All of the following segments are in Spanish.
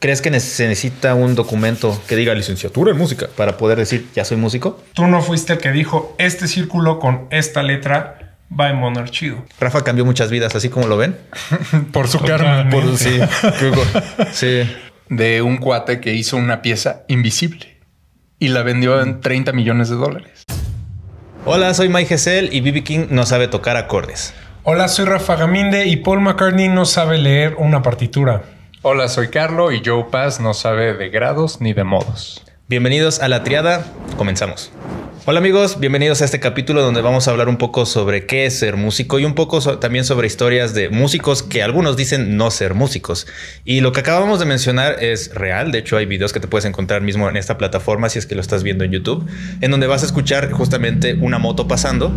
¿Crees que se necesita un documento que diga licenciatura en música para poder decir ya soy músico? Tú no fuiste el que dijo este círculo con esta letra va en Rafa cambió muchas vidas, así como lo ven. Por su carne. sí, sí. De un cuate que hizo una pieza invisible y la vendió en 30 millones de dólares. Hola, soy Mike Gesell y Bibi King no sabe tocar acordes. Hola, soy Rafa Gaminde y Paul McCartney no sabe leer una partitura. Hola, soy Carlo y Joe Paz no sabe de grados ni de modos. Bienvenidos a La Triada, comenzamos. Hola amigos, bienvenidos a este capítulo donde vamos a hablar un poco sobre qué es ser músico y un poco también sobre historias de músicos que algunos dicen no ser músicos. Y lo que acabamos de mencionar es real, de hecho hay videos que te puedes encontrar mismo en esta plataforma si es que lo estás viendo en YouTube, en donde vas a escuchar justamente una moto pasando.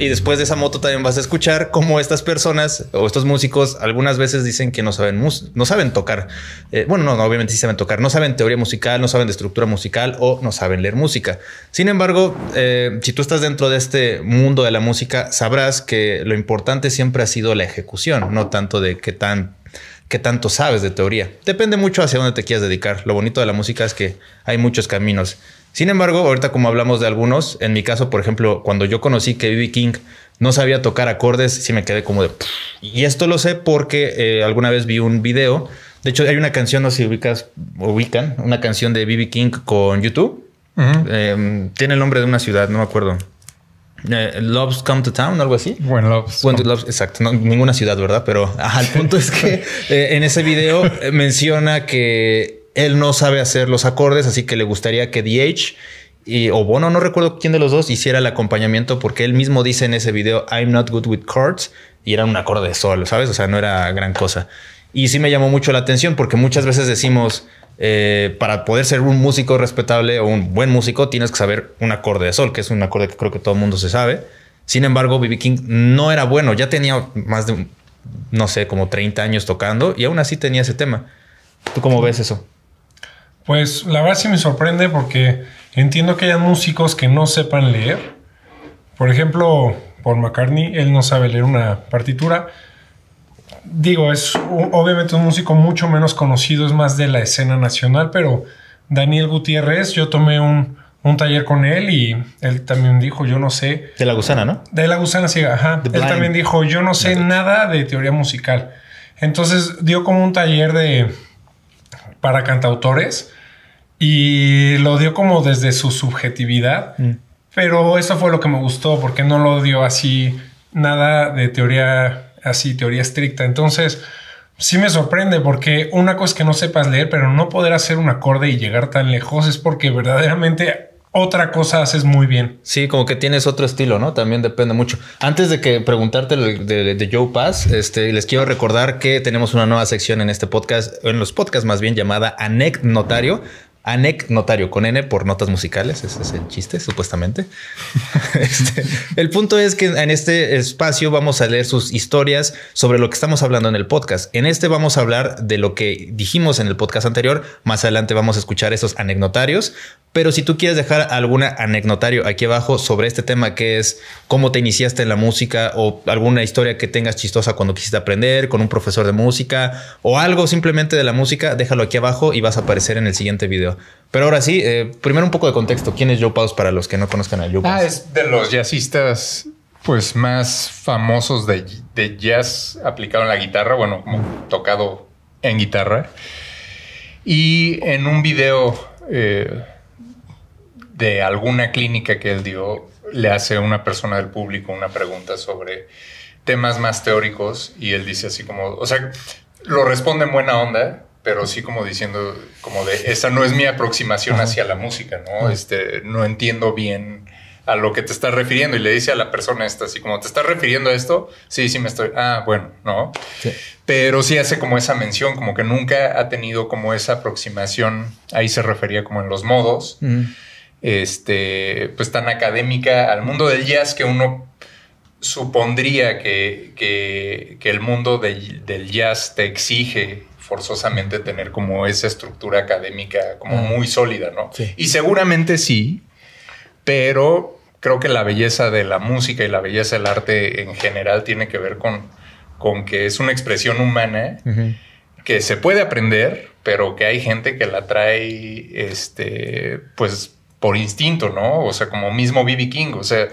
Y después de esa moto también vas a escuchar cómo estas personas o estos músicos algunas veces dicen que no saben, no saben tocar. Eh, bueno, no, obviamente sí saben tocar. No saben teoría musical, no saben de estructura musical o no saben leer música. Sin embargo, eh, si tú estás dentro de este mundo de la música, sabrás que lo importante siempre ha sido la ejecución, no tanto de qué tan qué tanto sabes de teoría. Depende mucho hacia dónde te quieras dedicar. Lo bonito de la música es que hay muchos caminos. Sin embargo, ahorita como hablamos de algunos, en mi caso, por ejemplo, cuando yo conocí que B.B. King no sabía tocar acordes, sí me quedé como de... Y esto lo sé porque eh, alguna vez vi un video. De hecho, hay una canción, no sé si ubicas, ubican, una canción de B.B. King con YouTube. Em, tiene el nombre de una ciudad, no me acuerdo. Eh, loves Come to Town, algo así. When Loves. Buen loves exacto. ninguna ciudad, ¿verdad? Pero al punto es que eh, en ese video menciona que él no sabe hacer los acordes, así que le gustaría que DH y, o Bono, no recuerdo quién de los dos, hiciera el acompañamiento porque él mismo dice en ese video, I'm not good with chords, y era un acorde de sol, ¿sabes? O sea, no era gran cosa. Y sí me llamó mucho la atención porque muchas veces decimos, eh, para poder ser un músico respetable o un buen músico, tienes que saber un acorde de sol, que es un acorde que creo que todo el mundo se sabe. Sin embargo, B.B. King no era bueno, ya tenía más de, no sé, como 30 años tocando y aún así tenía ese tema. ¿Tú cómo ves eso? Pues la base me sorprende porque entiendo que hay músicos que no sepan leer. Por ejemplo, Paul McCartney, él no sabe leer una partitura. Digo, es obviamente un músico mucho menos conocido, es más de la escena nacional, pero Daniel Gutiérrez, yo tomé un, un taller con él y él también dijo, yo no sé. De la gusana, ¿no? De la gusana, sí, ajá. Él también dijo, yo no sé nada de teoría musical. Entonces dio como un taller de para cantautores y lo dio como desde su subjetividad, mm. pero eso fue lo que me gustó porque no lo dio así nada de teoría así, teoría estricta. Entonces, sí me sorprende porque una cosa es que no sepas leer, pero no poder hacer un acorde y llegar tan lejos es porque verdaderamente otra cosa haces muy bien. Sí, como que tienes otro estilo, ¿no? También depende mucho. Antes de que preguntarte de, de, Joe Pass, este, les quiero recordar que tenemos una nueva sección en este podcast, en los podcasts más bien llamada Anec Notario. Anec Notario, con N por notas musicales, ese es el chiste, supuestamente. Este, el punto es que en este espacio vamos a leer sus historias sobre lo que estamos hablando en el podcast. En este vamos a hablar de lo que dijimos en el podcast anterior, más adelante vamos a escuchar esos anecdotarios, pero si tú quieres dejar alguna anecdotario aquí abajo sobre este tema que es cómo te iniciaste en la música o alguna historia que tengas chistosa cuando quisiste aprender con un profesor de música o algo simplemente de la música, déjalo aquí abajo y vas a aparecer en el siguiente video. Pero ahora sí, eh, primero un poco de contexto. ¿Quién es Joe Paus para los que no conozcan a Joe ah, Paus? Ah, es de los jazzistas pues más famosos de, jazz aplicado en la guitarra, bueno, tocado en guitarra. Y en un video... Eh, de alguna clínica que él dio, le hace una persona del público una pregunta sobre temas más teóricos y él dice así como, o sea, lo responde en buena onda, pero sí como diciendo, como de, esa no es mi aproximación hacia la música, ¿no? Este, no entiendo bien a lo que te estás refiriendo y le dice a la persona esta, así como, ¿te estás refiriendo a esto? Sí, sí me estoy, ah, bueno, ¿no? Pero sí hace como esa mención, como que nunca ha tenido como esa aproximación, ahí se refería como en los modos este, pues tan académica al mundo del jazz que uno supondría que, el mundo del jazz te exige forzosamente tener como esa estructura académica como ah. muy sólida, ¿no? Y seguramente sí, pero creo que la belleza de la música y la belleza del arte en general tiene que ver con, con que es una expresión humana que se puede aprender, pero que hay gente que la trae, este, pues por instinto, ¿no? O sea, como mismo B.B. King, o sea,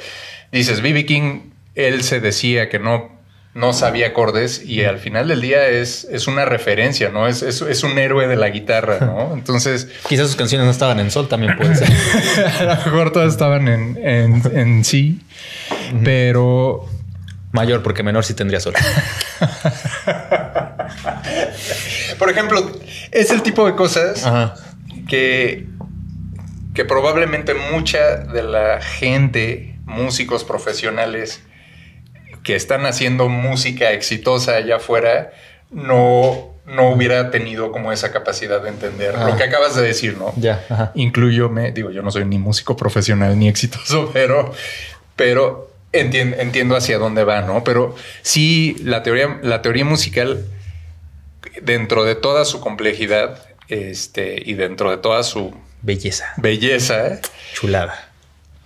dices, B.B. King, él se decía que no, no sabía acordes y al final del día es, es una referencia, ¿no? Es, es, un héroe de la guitarra, ¿no? Entonces... Quizás sus canciones no estaban en sol también puede ser. a lo mejor todas estaban en, sí, pero... Mayor, porque menor sí tendría sol. Por ejemplo, es el tipo de cosas que que probablemente mucha de la gente, músicos profesionales que están haciendo música exitosa allá afuera, no, no hubiera tenido como esa capacidad de entender lo ah. que acabas de decir, ¿no? Ya. incluyo me digo, yo no soy ni músico profesional ni exitoso, pero, pero entiendo, hacia dónde va, ¿no? Pero sí, la teoría, la teoría musical, dentro de toda su complejidad, este, y dentro de toda su Belleza. Belleza. ¿eh? Chulada.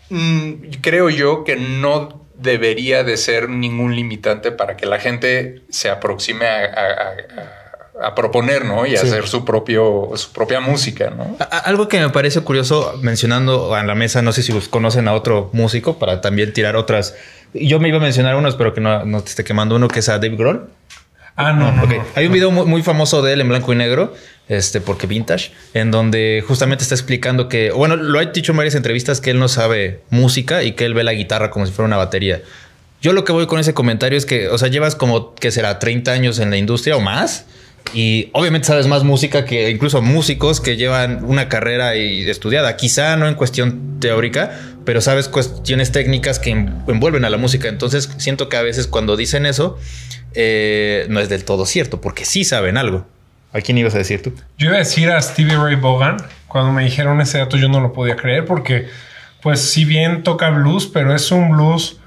Mm, creo yo que no debería de ser ningún limitante para que la gente se aproxime a, proponer, ¿no? Y hacer su propio, su propia música, ¿no? Algo que me parece curioso mencionando en la mesa, no sé si conocen a otro músico para también tirar otras. Yo me iba a mencionar uno, pero que no, te esté quemando uno que es a Dave Grohl. Ah, no, no, Hay un video muy, famoso de él en blanco y negro este, porque vintage, en donde justamente está explicando que, bueno, lo ha dicho en varias entrevistas que él no sabe música y que él ve la guitarra como si fuera una batería. Yo lo que voy con ese comentario es que, o sea, llevas como, que será, 30 años en la industria o más. Y obviamente sabes más música que incluso músicos que llevan una carrera y estudiada, quizá no en cuestión teórica, pero sabes cuestiones técnicas que envuelven a la música. Entonces siento que a veces cuando dicen eso eh, no es del todo cierto, porque sí saben algo. ¿A quién ibas a decir tú? Yo iba a decir a Stevie Ray Vaughan. Cuando me dijeron ese dato yo no lo podía creer porque, pues, si bien toca blues, pero es un blues,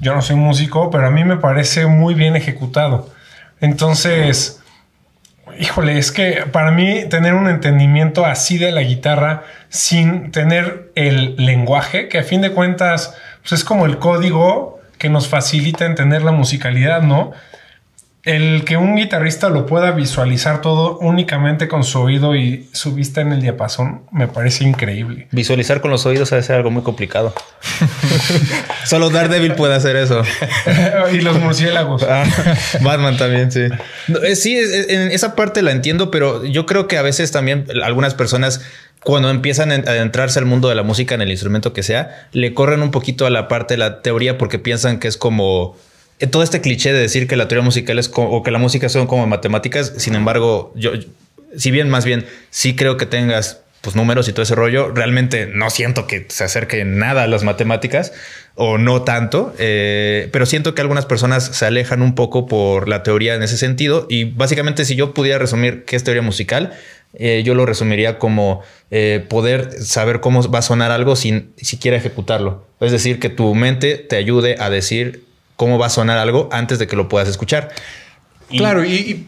yo no soy músico, pero a mí me parece muy bien ejecutado. Entonces, híjole, es que para mí tener un entendimiento así de la guitarra sin tener el lenguaje, que a fin de cuentas pues, es como el código que nos facilita entender la musicalidad, ¿no? el que un guitarrista lo pueda visualizar todo únicamente con su oído y su vista en el diapasón me parece increíble. Visualizar con los oídos debe ser algo muy complicado. Solo Daredevil puede hacer eso. y los murciélagos. Ah, Batman también, sí. Eh, sí, en esa parte la entiendo, pero yo creo que a veces también algunas personas cuando empiezan a adentrarse al mundo de la música en el instrumento que sea, le corren un poquito a la parte de la teoría porque piensan que es como todo este cliché de decir que la teoría musical es o que la música son como matemáticas, sin embargo, yo, si bien más bien sí creo que tengas pues números y todo ese rollo, realmente no siento que se acerque nada a las matemáticas o no tanto, eh, pero siento que algunas personas se alejan un poco por la teoría en ese sentido y básicamente si yo pudiera resumir qué es teoría musical, eh, yo lo resumiría como eh, poder saber cómo va a sonar algo sin siquiera ejecutarlo. Es decir, que tu mente te ayude a decir cómo va a sonar algo antes de que lo puedas escuchar. claro, y,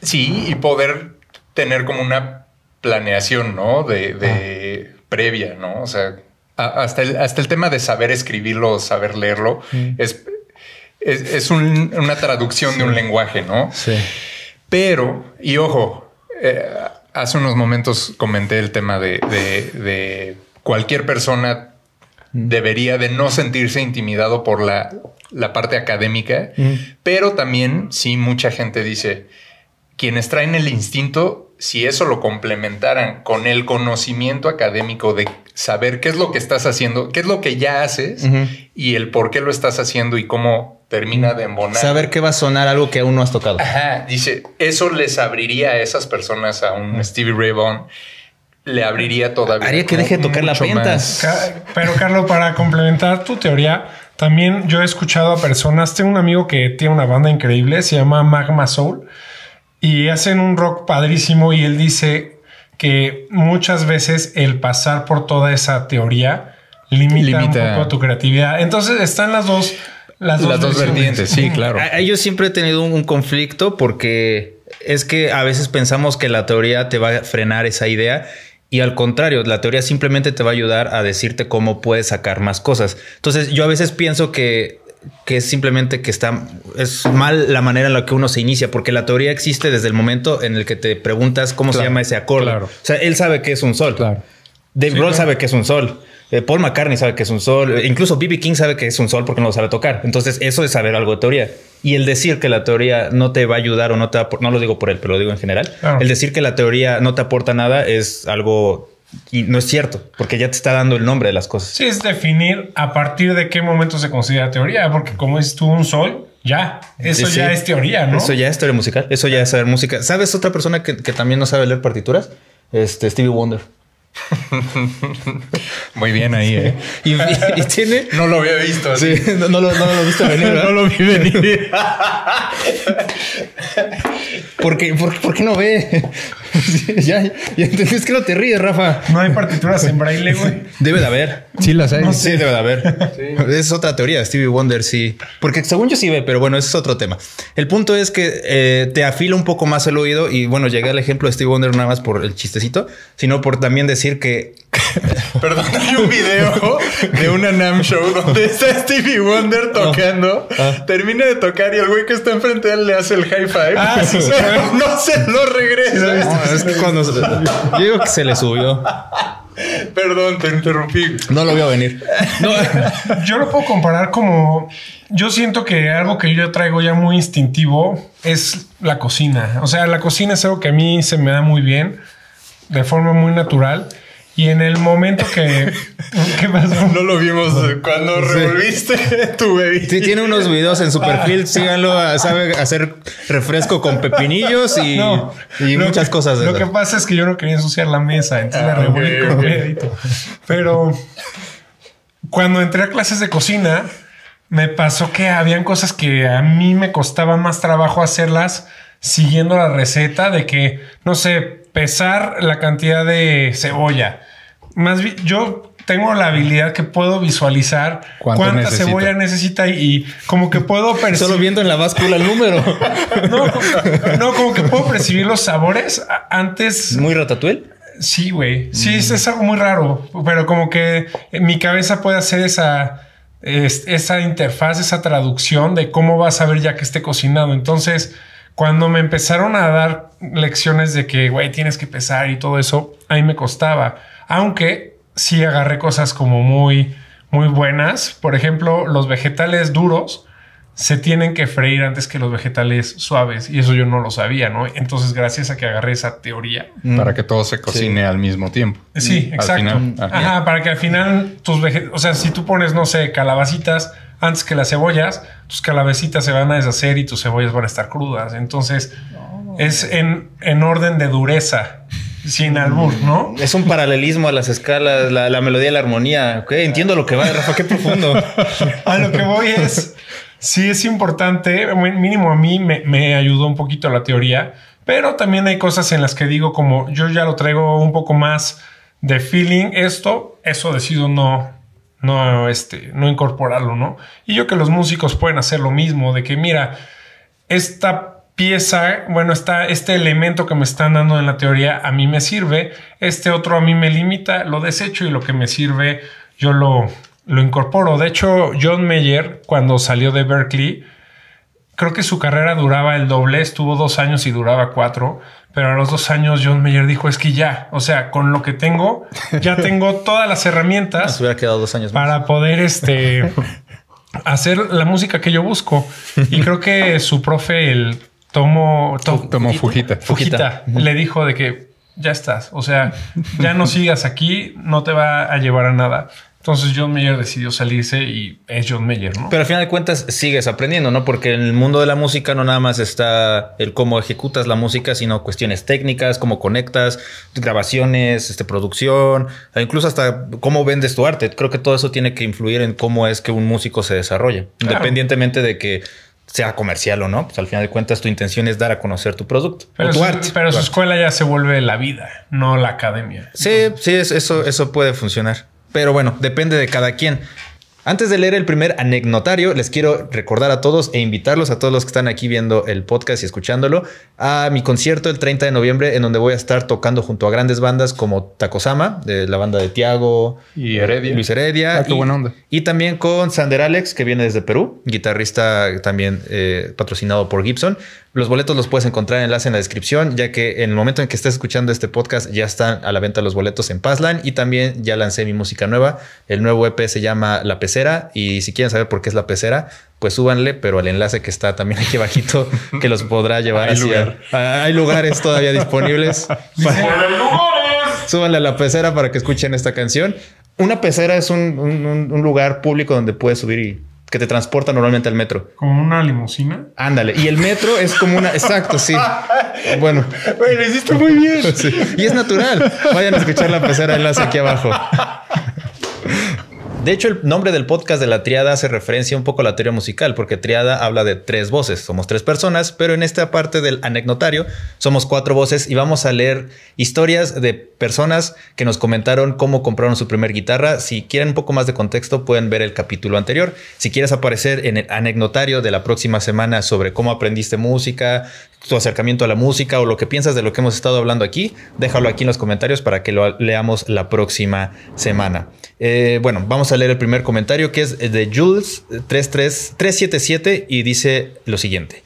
sí, y poder tener como una planeación, ¿no? De, previa, ¿no? O sea, hasta, el, hasta el tema de saber escribirlo, saber leerlo, mm. es, una traducción de un lenguaje, ¿no? Sí. Pero, y ojo, eh, hace unos momentos comenté el tema de, de, de cualquier persona debería de no sentirse intimidado por la, la parte académica, pero también si mucha gente dice, quienes traen el instinto, si eso lo complementaran con el conocimiento académico de saber qué es lo que estás haciendo, qué es lo que ya haces y el por qué lo estás haciendo y cómo termina de embonar. Saber qué va a sonar algo que aún no has tocado. dice, eso les abriría a esas personas a un Stevie Ray Vaughan le abriría todavía. Haría que deje de tocar las Pero, Carlos, para complementar tu teoría, también yo he escuchado a personas. Tengo un amigo que tiene una banda increíble, se llama Magma Soul, y hacen un rock padrísimo. Y él dice que muchas veces el pasar por toda esa teoría limita, un poco tu creatividad. Entonces están las dos. Las dos, las dos vertientes, sí, claro. Ellos siempre he tenido un conflicto porque es que a veces pensamos que la teoría te va a frenar esa idea y al contrario, la teoría simplemente te va a ayudar a decirte cómo puedes sacar más cosas. Entonces, yo a veces pienso que que es simplemente que está es mal la manera en la que uno se inicia, porque la teoría existe desde el momento en el que te preguntas cómo se llama ese acorde. Claro. O sea, él sabe que es un sol. Claro. Dave sabe que es un sol. Eh, Paul McCartney sabe que es un sol, eh, incluso BB King sabe que es un sol porque no lo sabe tocar. Entonces, eso es saber algo de teoría. Y el decir que la teoría no te va a ayudar o no te no lo digo por él, pero lo digo en general, el decir que la teoría no te aporta nada es algo y no es cierto, porque ya te está dando el nombre de las cosas. Sí, es definir a partir de qué momento se considera teoría, porque como es tú un sol, ya, eso ya es teoría, ¿no? Eso ya es teoría musical, eso ya es saber música. ¿Sabes otra persona que, que también no sabe leer partituras? Este, Stevie Wonder. Muy bien ahí, ¿eh? Y, tiene... No lo había visto. Sí, no, lo, no lo venir. no lo vi venir. por qué no ve? ya, que no te ríes, Rafa. No hay partituras en braille, güey. Debe de haber. Sí, las hay. Sí, debe de haber. Es otra teoría, Stevie Wonder, sí. Porque según yo sí ve, pero bueno, ese es otro tema. El punto es que eh, te afila un poco más el oído y bueno, llegué al ejemplo de Stevie Wonder nada más por el chistecito, sino por también decir que Perdón, hay un video de una NAM show donde está Stevie Wonder tocando, ah. termina de tocar y el güey que está enfrente él le hace el high five. Ah, no se lo regresa. se, yo digo que se le subió. Perdón, te interrumpí. No lo voy a venir. yo lo puedo comparar como. Yo siento que algo que yo traigo ya muy instintivo es la cocina. O sea, la cocina es algo que a mí se me da muy bien, de forma muy natural. Y en el momento que. ¿Qué No lo vimos cuando revolviste tu bebé. Sí, tiene unos videos en su ah. perfil. Síganlo. Ah, sabe hacer refresco con pepinillos y, muchas cosas. De lo que pasa es que yo no quería ensuciar la mesa. Entonces la ah, revolví con Pero cuando entré a clases de cocina, me pasó que habían cosas que a mí me costaba más trabajo hacerlas siguiendo la receta de que, no sé, pesar la cantidad de cebolla. Más yo tengo la habilidad que puedo visualizar cuánta cebolla necesita y, como que puedo percibir. Solo viendo en la báscula el número. no, como, no, como que puedo percibir los sabores antes. Muy ratatuel. Sí, güey. Sí, mm. es, algo muy raro, pero como que mi cabeza puede hacer esa, esa interfaz, esa traducción de cómo vas a ver ya que esté cocinado. Entonces, cuando me empezaron a dar lecciones de que, güey, tienes que pesar y todo eso, ahí me costaba. Aunque sí agarré cosas como muy, muy buenas. Por ejemplo, los vegetales duros se tienen que freír antes que los vegetales suaves y eso yo no lo sabía, ¿no? Entonces, gracias a que agarré esa teoría. Mm. Para que todo se cocine al mismo tiempo. Sí, exacto. Mm, Ajá, para que al final tus vegetales, o sea, si tú pones, no sé, calabacitas antes que las cebollas, tus calabecitas se van a deshacer y tus cebollas van a estar crudas. Entonces, es en, orden de dureza. Sin albur, ¿no? Es un paralelismo a las escalas, la, la melodía, la armonía. entiendo lo que va, Rafa, qué profundo. a lo que voy es, sí es importante, mínimo a mí me, me ayudó un poquito la teoría, pero también hay cosas en las que digo como yo ya lo traigo un poco más de feeling esto, eso decido no no, este, no incorporarlo, ¿no? Y yo que los músicos pueden hacer lo mismo, de que mira, esta pieza, bueno, está este elemento que me están dando en la teoría a mí me sirve, este otro a mí me limita, lo desecho y lo que me sirve yo lo, lo incorporo. De hecho, John Mayer, cuando salió de Berkeley, creo que su carrera duraba el doble, estuvo dos años y duraba cuatro, pero a los dos años John Mayer dijo es que ya, o sea, con lo que tengo, ya tengo todas las herramientas quedado años para poder este, hacer la música que yo busco. Y creo que su profe, el Tomo, Tomo Fujita, Fujita, le dijo de que ya estás, o sea, ya no sigas aquí, no te va a llevar a nada. Entonces John Mayer decidió salirse y es John Mayer, ¿no? Pero al final de cuentas sigues aprendiendo, ¿no? Porque en el mundo de la música no nada más está el cómo ejecutas la música, sino cuestiones técnicas, cómo conectas, grabaciones, este, producción, incluso hasta cómo vendes tu arte. Creo que todo eso tiene que influir en cómo es que un músico se desarrolla, independientemente de que sea comercial o no, pues, al final de cuentas tu intención es dar a conocer tu producto. Pero, tu arte, pero su escuela ya se vuelve la vida, no la academia. Sí, sí, eso, eso puede funcionar. Pero bueno, depende de cada quien. Antes de leer el primer anecdotario, les quiero recordar a todos e invitarlos a todos los que están aquí viendo el podcast y escuchándolo a mi concierto el 30 de noviembre, en donde voy a estar tocando junto a grandes bandas como Takosama, de la banda de Tiago y Heredia. Luis Heredia. Ah, y, y, también con Sander Alex, que viene desde Perú, guitarrista también eh, patrocinado por Gibson. Los boletos los puedes encontrar enlace en la descripción, ya que en el momento en que estés escuchando este podcast ya están a la venta los boletos en Pazland y también ya lancé mi música nueva. El nuevo EP se llama La Pecera y si quieren saber por qué es La Pecera, pues súbanle, pero al enlace que está también aquí bajito que los podrá llevar hay ah, hay lugares todavía disponibles. súbanle a La Pecera para que escuchen esta canción. Una pecera es un, un lugar público donde puedes subir y que te transporta normalmente al metro. Como una limusina. Ándale. Y el metro es como una. Exacto, sí. Bueno. lo hiciste muy bien. Y es natural. Vayan a escuchar la pecera enlace aquí abajo. De hecho, el nombre del podcast de la triada hace referencia un poco a la teoría musical, porque triada habla de tres voces, somos tres personas, pero en esta parte del anecdotario somos cuatro voces y vamos a leer historias de personas que nos comentaron cómo compraron su primer guitarra. Si quieren un poco más de contexto, pueden ver el capítulo anterior. Si quieres aparecer en el anecdotario de la próxima semana sobre cómo aprendiste música, tu acercamiento a la música o lo que piensas de lo que hemos estado hablando aquí, déjalo aquí en los comentarios para que lo leamos la próxima semana. Eh, bueno, vamos a a leer el primer comentario que es de jules 377 eh, y dice lo siguiente.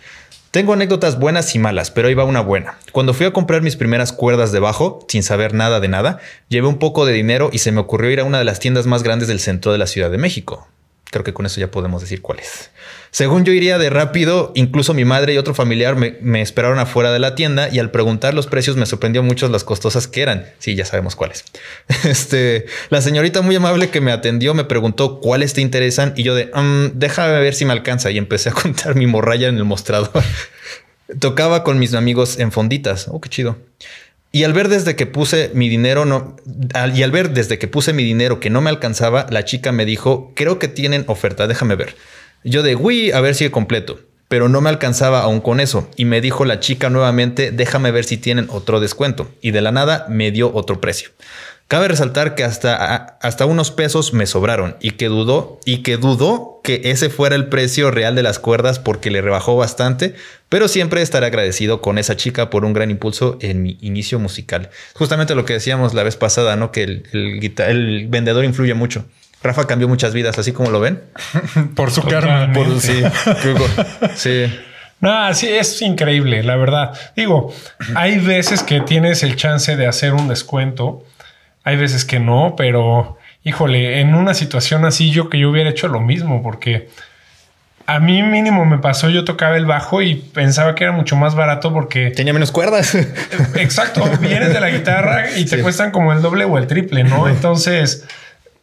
Tengo anécdotas buenas y malas, pero ahí va una buena. Cuando fui a comprar mis primeras cuerdas de bajo, sin saber nada de nada, llevé un poco de dinero y se me ocurrió ir a una de las tiendas más grandes del centro de la Ciudad de México. Creo que con eso ya podemos decir cuáles. Según yo iría de rápido, incluso mi madre y otro familiar me, esperaron afuera de la tienda y al preguntar los precios me sorprendió mucho las costosas que eran. Sí, ya sabemos cuáles. Este, la señorita muy amable que me atendió me preguntó cuáles te interesan y yo de, mm, déjame ver si me alcanza y empecé a contar mi morralla en el mostrador. Tocaba con mis amigos en fonditas. Oh, qué chido. Y al ver desde que puse mi dinero, no, y al ver desde que puse mi dinero que no me alcanzaba, la chica me dijo, creo que tienen oferta, déjame ver. Yo de, uy, a ver si completo. Pero no me alcanzaba aún con eso. Y me dijo la chica nuevamente, déjame ver si tienen otro descuento. Y de la nada me dio otro precio. Cabe resaltar que hasta, hasta unos pesos me sobraron y que dudó y que dudó que ese fuera el precio real de las cuerdas porque le rebajó bastante, pero siempre estaré agradecido con esa chica por un gran impulso en mi inicio musical. Justamente lo que decíamos la vez pasada, ¿no? Que el, vendedor influye mucho. Rafa cambió muchas vidas, así como lo ven. por su carne. sí, sí. No, sí, es increíble, la verdad. Digo, hay veces que tienes el chance de hacer un descuento hay veces que no, pero híjole, en una situación así yo que yo hubiera hecho lo mismo, porque a mí mínimo me pasó, yo tocaba el bajo y pensaba que era mucho más barato porque... Tenía menos cuerdas. Exacto, vienes de la guitarra y te cuestan como el doble o el triple, ¿no? Entonces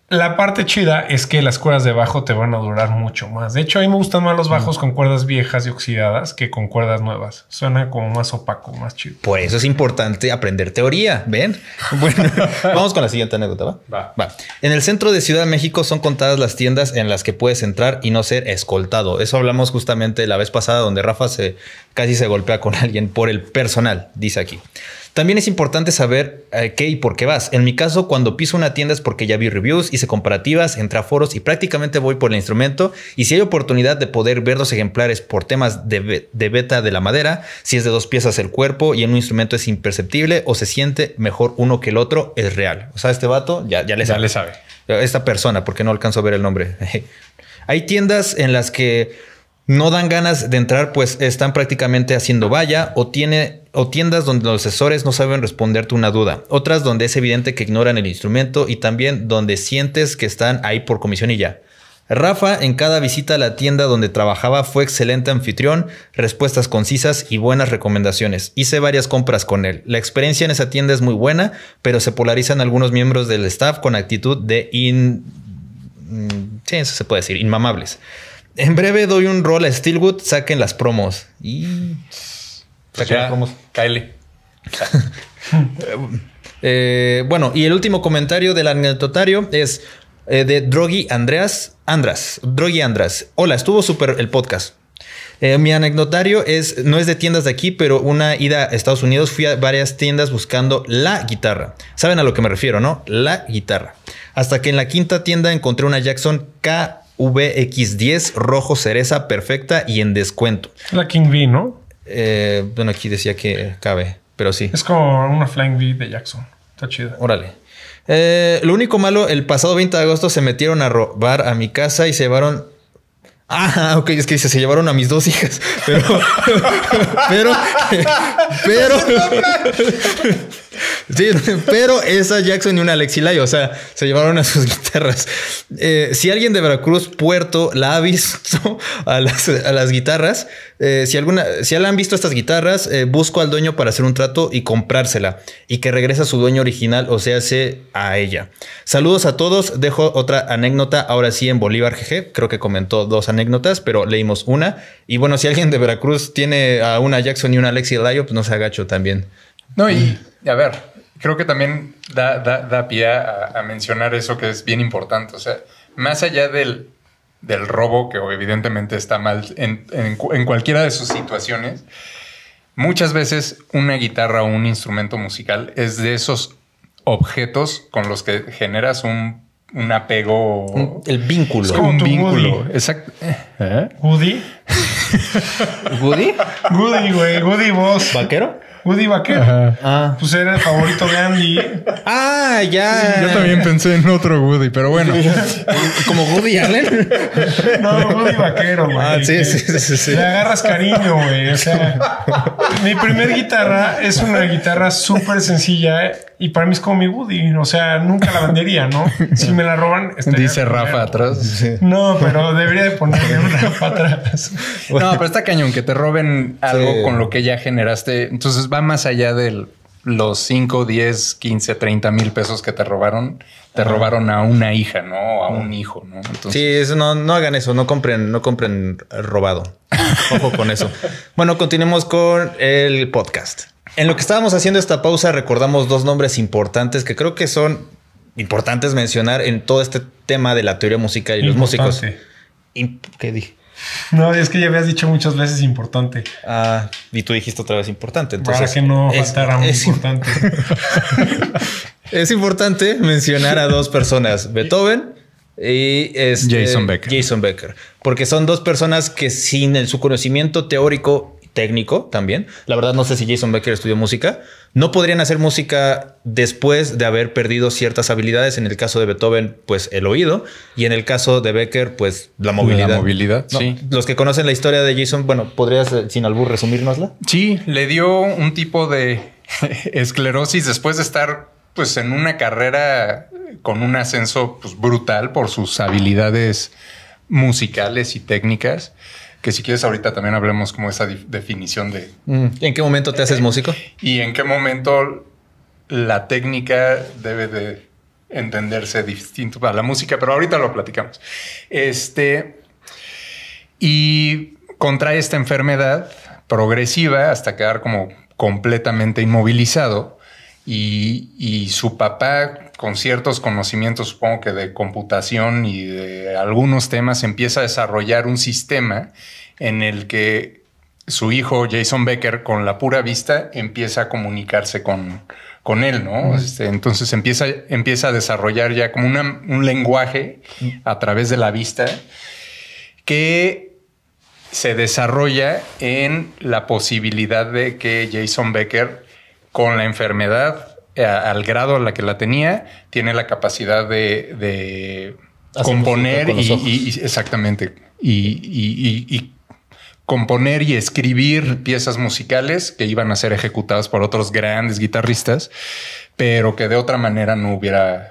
la parte chida es que las cuerdas de bajo te van a durar mucho más. De hecho, a mí me gustan más los bajos con cuerdas viejas y oxidadas que con cuerdas nuevas. Suena como más opaco, más chido. Por eso es importante aprender teoría, ¿ven? Bueno, vamos con la siguiente anécdota, ¿va? ¿va? Va. En el centro de Ciudad de México son contadas las tiendas en las que puedes entrar y no ser escoltado. Eso hablamos justamente la vez pasada donde Rafa se, casi se golpea con alguien por el personal, dice aquí. También es importante saber eh, qué y por qué vas. En mi caso, cuando piso una tienda es porque ya vi reviews, hice comparativas, entré a foros y prácticamente voy por el instrumento. Y si hay oportunidad de poder ver dos ejemplares por temas de, beta de la madera, si es de dos piezas el cuerpo y en un instrumento es imperceptible o se siente mejor uno que el otro, es real. O sea, este vato ya, ya le sabe. Ya le sabe. Esta persona, porque no alcanzo a ver el nombre. hay tiendas en las que no dan ganas de entrar, pues están prácticamente haciendo valla o, tiene, o tiendas donde los asesores no saben responderte una duda, otras donde es evidente que ignoran el instrumento y también donde sientes que están ahí por comisión y ya. Rafa en cada visita a la tienda donde trabajaba fue excelente anfitrión, respuestas concisas y buenas recomendaciones. Hice varias compras con él. La experiencia en esa tienda es muy buena, pero se polarizan algunos miembros del staff con actitud de in... Mm, eso se puede decir, inmamables. En breve doy un rol a Steelwood, saquen las promos. Y. Pues saquen las promos. Kylie. Eh, bueno, y el último comentario del anecdotario es eh, de Drogi Andreas Andras. Drogi Andras. Hola, estuvo súper el podcast. Eh, mi anecdotario es, no es de tiendas de aquí, pero una ida a Estados Unidos fui a varias tiendas buscando la guitarra. Saben a lo que me refiero, ¿no? La guitarra. Hasta que en la quinta tienda encontré una Jackson K VX10 rojo cereza perfecta y en descuento. La King V, ¿no? Eh, bueno, aquí decía que cabe, pero sí. Es como una Flying V de Jackson. Está chida. Órale. Eh, lo único malo, el pasado 20 de agosto se metieron a robar a mi casa y se llevaron Ah, ok, es que dice, se llevaron a mis dos hijas, pero, pero, pero, Sí, pero esa Jackson y una Alexi Layo, o sea, se llevaron a sus guitarras. Eh, si alguien de Veracruz, Puerto, la ha visto a las, guitarras, eh, si alguna, si la han visto estas guitarras, eh, busco al dueño para hacer un trato y comprársela y que regrese a su dueño original, o sea, hace a ella. Saludos a todos. Dejo otra anécdota ahora sí en Bolívar GG. Creo que comentó dos anécdotas, pero leímos una. Y bueno, si alguien de Veracruz tiene a una Jackson y una Alexi Layo, pues no se agacho también. No, y a ver, creo que también da, da, da pie a, mencionar eso que es bien importante. O sea, más allá del, del robo, que evidentemente está mal en, cualquiera de sus situaciones, muchas veces una guitarra o un instrumento musical es de esos objetos con los que generas un, un apego. El vínculo. un vínculo. Exacto. Goody. ¿Eh? ¿Woody? ¿Woody? güey? ¿Woody vos? ¿Vaquero? Woody Vaquero. Ah. Pues era el favorito de Andy. ah, ya. Yo también pensé en otro Woody, pero bueno. ¿Como Woody Allen? no, Woody Vaquero, Ah, sí, sí, sí, sí, Le agarras cariño, güey. O sea, mi primer guitarra es una guitarra súper sencilla. ¿eh? Y para mí es como mi Woody, o sea, nunca la vendería, ¿no? Si me la roban... Dice Rafa atrás. No, pero debería de ponerle una Rafa atrás. No, pero está cañón que te roben algo con lo que ya generaste. Entonces va más allá del los 5, 10, 15, 30 mil pesos que te robaron, te robaron a una hija, ¿no? A un hijo, ¿no? Entonces... Sí, no, no hagan eso, no compren, no compren robado. Ojo con eso. Bueno, continuemos con el podcast. En lo que estábamos haciendo esta pausa, recordamos dos nombres importantes que creo que son importantes mencionar en todo este tema de la teoría musical y los músicos. ¿Qué dije? No, es que ya me has dicho muchas veces importante. Ah, y tú dijiste otra vez importante. Entonces, Para que no faltara muy importante. es importante mencionar a dos personas, Beethoven y este, Jason, Becker. Jason Becker. Porque son dos personas que sin su conocimiento teórico técnico también. La verdad no sé si Jason Becker estudió música, no podrían hacer música después de haber perdido ciertas habilidades. En el caso de Beethoven, pues el oído. Y en el caso de Becker, pues la movilidad. La movilidad, sí. Los que conocen la historia de Jason, bueno, ¿podrías eh, sin albur resumírnosla? Sí, le dio un tipo de esclerosis después de estar pues en una carrera con un ascenso pues, brutal por sus habilidades musicales y técnicas que si quieres ahorita también hablemos como esa definición de... Mm. ¿En qué momento te haces músico? Y en qué momento la técnica debe de entenderse distinto para la música, pero ahorita lo platicamos. Este, y contra esta enfermedad progresiva hasta quedar como completamente inmovilizado y, y su papá con ciertos conocimientos, supongo que de computación y de algunos temas, empieza a desarrollar un sistema en el que su hijo Jason Becker con la pura vista empieza a comunicarse con, con él, ¿no? Este, entonces empieza, empieza a desarrollar ya como un lenguaje a través de la vista que se desarrolla en la posibilidad de que Jason Becker con la enfermedad eh, al grado a la que la tenía, tiene la capacidad de, componer y, exactamente y, componer y escribir piezas musicales que iban a ser ejecutadas por otros grandes guitarristas, pero que de otra manera no hubiera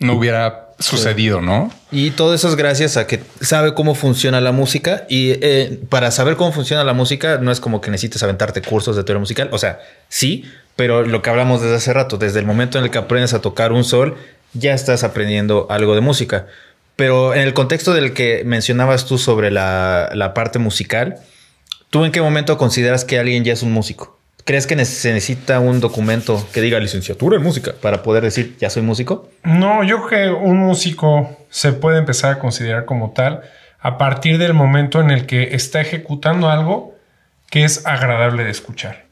no hubiera sucedido, ¿no? Y todo eso es gracias a que sabe cómo funciona la música y eh, para saber cómo funciona la música no es como que necesites aventarte cursos de teoría musical, o sea, sí, pero lo que hablamos desde hace rato, desde el momento en el que aprendes a tocar un sol, ya estás aprendiendo algo de música. Pero en el contexto del que mencionabas tú sobre la, parte musical, ¿tú en qué momento consideras que alguien ya es un músico? ¿Crees que se necesita un documento que diga licenciatura en música para poder decir ya soy músico? No, yo creo que un músico se puede empezar a considerar como tal a partir del momento en el que está ejecutando algo que es agradable de escuchar.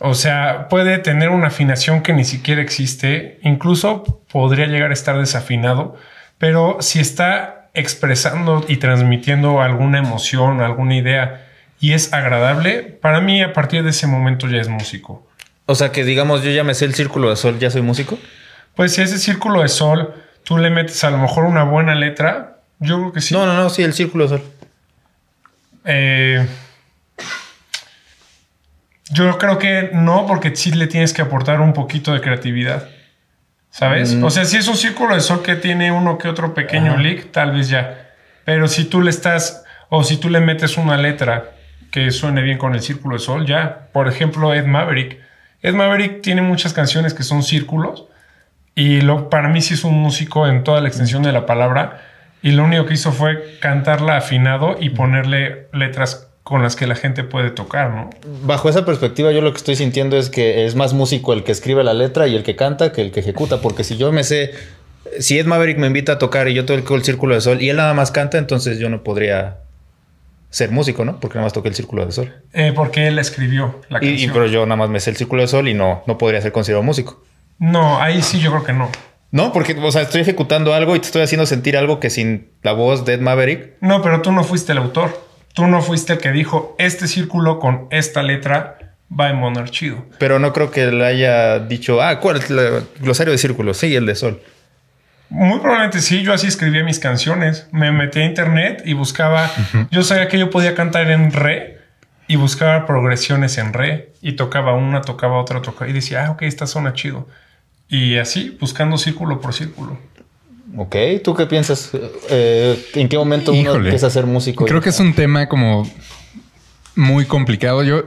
O sea, puede tener una afinación que ni siquiera existe, incluso podría llegar a estar desafinado, pero si está expresando y transmitiendo alguna emoción, alguna idea y es agradable, para mí a partir de ese momento ya es músico. O sea, que digamos yo ya me sé el círculo de sol, ya soy músico. Pues si ese círculo de sol tú le metes a lo mejor una buena letra, yo creo que sí. No, no, no, sí, el círculo de sol. Eh, yo creo que no, porque sí le tienes que aportar un poquito de creatividad. ¿Sabes? Mm. O sea, si es un círculo de sol que tiene uno que otro pequeño Ajá. tal vez ya. Pero si tú le estás, o si tú le metes una letra que suene bien con el círculo de sol, ya. Por ejemplo, Ed Maverick. Ed Maverick tiene muchas canciones que son círculos. Y lo, para mí sí es un músico en toda la extensión de la palabra. Y lo único que hizo fue cantarla afinado y ponerle letras con las que la gente puede tocar, ¿no? Bajo esa perspectiva yo lo que estoy sintiendo es que es más músico el que escribe la letra y el que canta que el que ejecuta, porque si yo me sé, si Ed Maverick me invita a tocar y yo toco el Círculo de Sol y él nada más canta, entonces yo no podría ser músico, ¿no? Porque nada más toqué el Círculo de Sol. Eh, porque él escribió la canción. pero yo nada más me sé el Círculo de Sol y no, no podría ser considerado músico. No, ahí sí yo creo que no. No, porque, o sea, estoy ejecutando algo y te estoy haciendo sentir algo que sin la voz de Ed Maverick. No, pero tú no fuiste el autor tú no fuiste el que dijo este círculo con esta letra va en monar chido. Pero no creo que le haya dicho, ah, ¿cuál es el glosario de círculos? Sí, el de sol. Muy probablemente sí, yo así escribía mis canciones. Me metía a internet y buscaba, yo sabía que yo podía cantar en re y buscaba progresiones en re y tocaba una, tocaba otra, tocaba y decía, ah, ok, esta zona chido. Y así, buscando círculo por círculo. Ok, ¿tú qué piensas? Eh, ¿En qué momento uno empieza a ser músico? Creo que es un tema como muy complicado. Yo,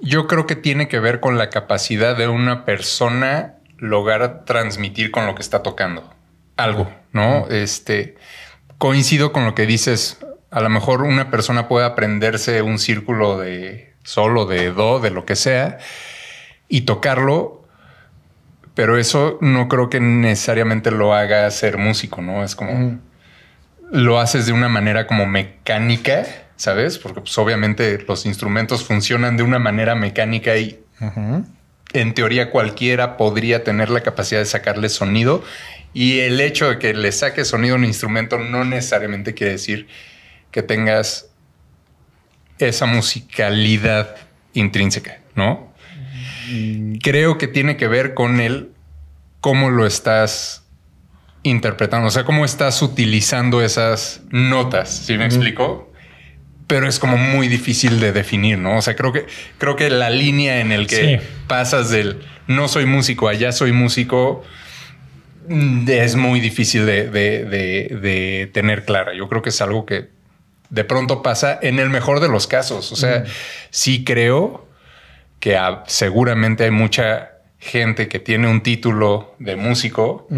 yo creo que tiene que ver con la capacidad de una persona lograr transmitir con lo que está tocando algo, ¿no? Este coincido con lo que dices. A lo mejor una persona puede aprenderse un círculo de solo, de do, de lo que sea y tocarlo pero eso no creo que necesariamente lo haga ser músico, ¿no? Es como lo haces de una manera como mecánica, ¿sabes? Porque pues, obviamente los instrumentos funcionan de una manera mecánica y en teoría cualquiera podría tener la capacidad de sacarle sonido. Y el hecho de que le saque sonido a un instrumento no necesariamente quiere decir que tengas esa musicalidad intrínseca, ¿no? Mm, creo que tiene que ver con el cómo lo estás interpretando, o sea, cómo estás utilizando esas notas, Si me explico? Pero es como muy difícil de definir, ¿no? O sea, creo que, creo que la línea en el que pasas del no soy músico a ya soy músico mm, es muy difícil de, tener clara. Yo creo que es algo que de pronto pasa en el mejor de los casos. O sea, sí creo que seguramente hay mucha gente que tiene un título de músico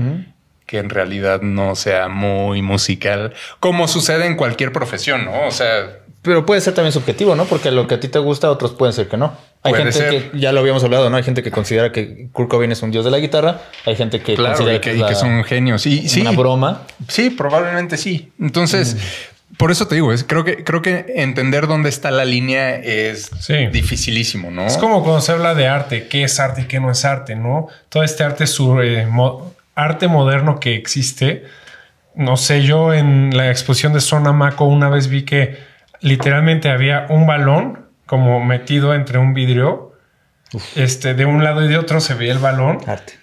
que en realidad no sea muy musical, como sucede en cualquier profesión, ¿no? O sea... Pero puede ser también subjetivo, ¿no? Porque lo que a ti te gusta, otros pueden ser que no. Hay gente que, ya lo habíamos hablado, ¿no? Hay gente que considera que Kurt Cobain es un dios de la guitarra. Hay gente que considera que, son genios. Una broma. Sí, probablemente sí. Entonces, mm. Por eso te digo, es, creo, que, creo que entender dónde está la línea es dificilísimo, ¿no? Es como cuando se habla de arte, qué es arte y qué no es arte, ¿no? Todo este arte, su eh, arte moderno que existe, no sé, yo en la exposición de Zona Maco una vez vi que literalmente había un balón como metido entre un vidrio, este, de un lado y de otro se veía el balón. Arte.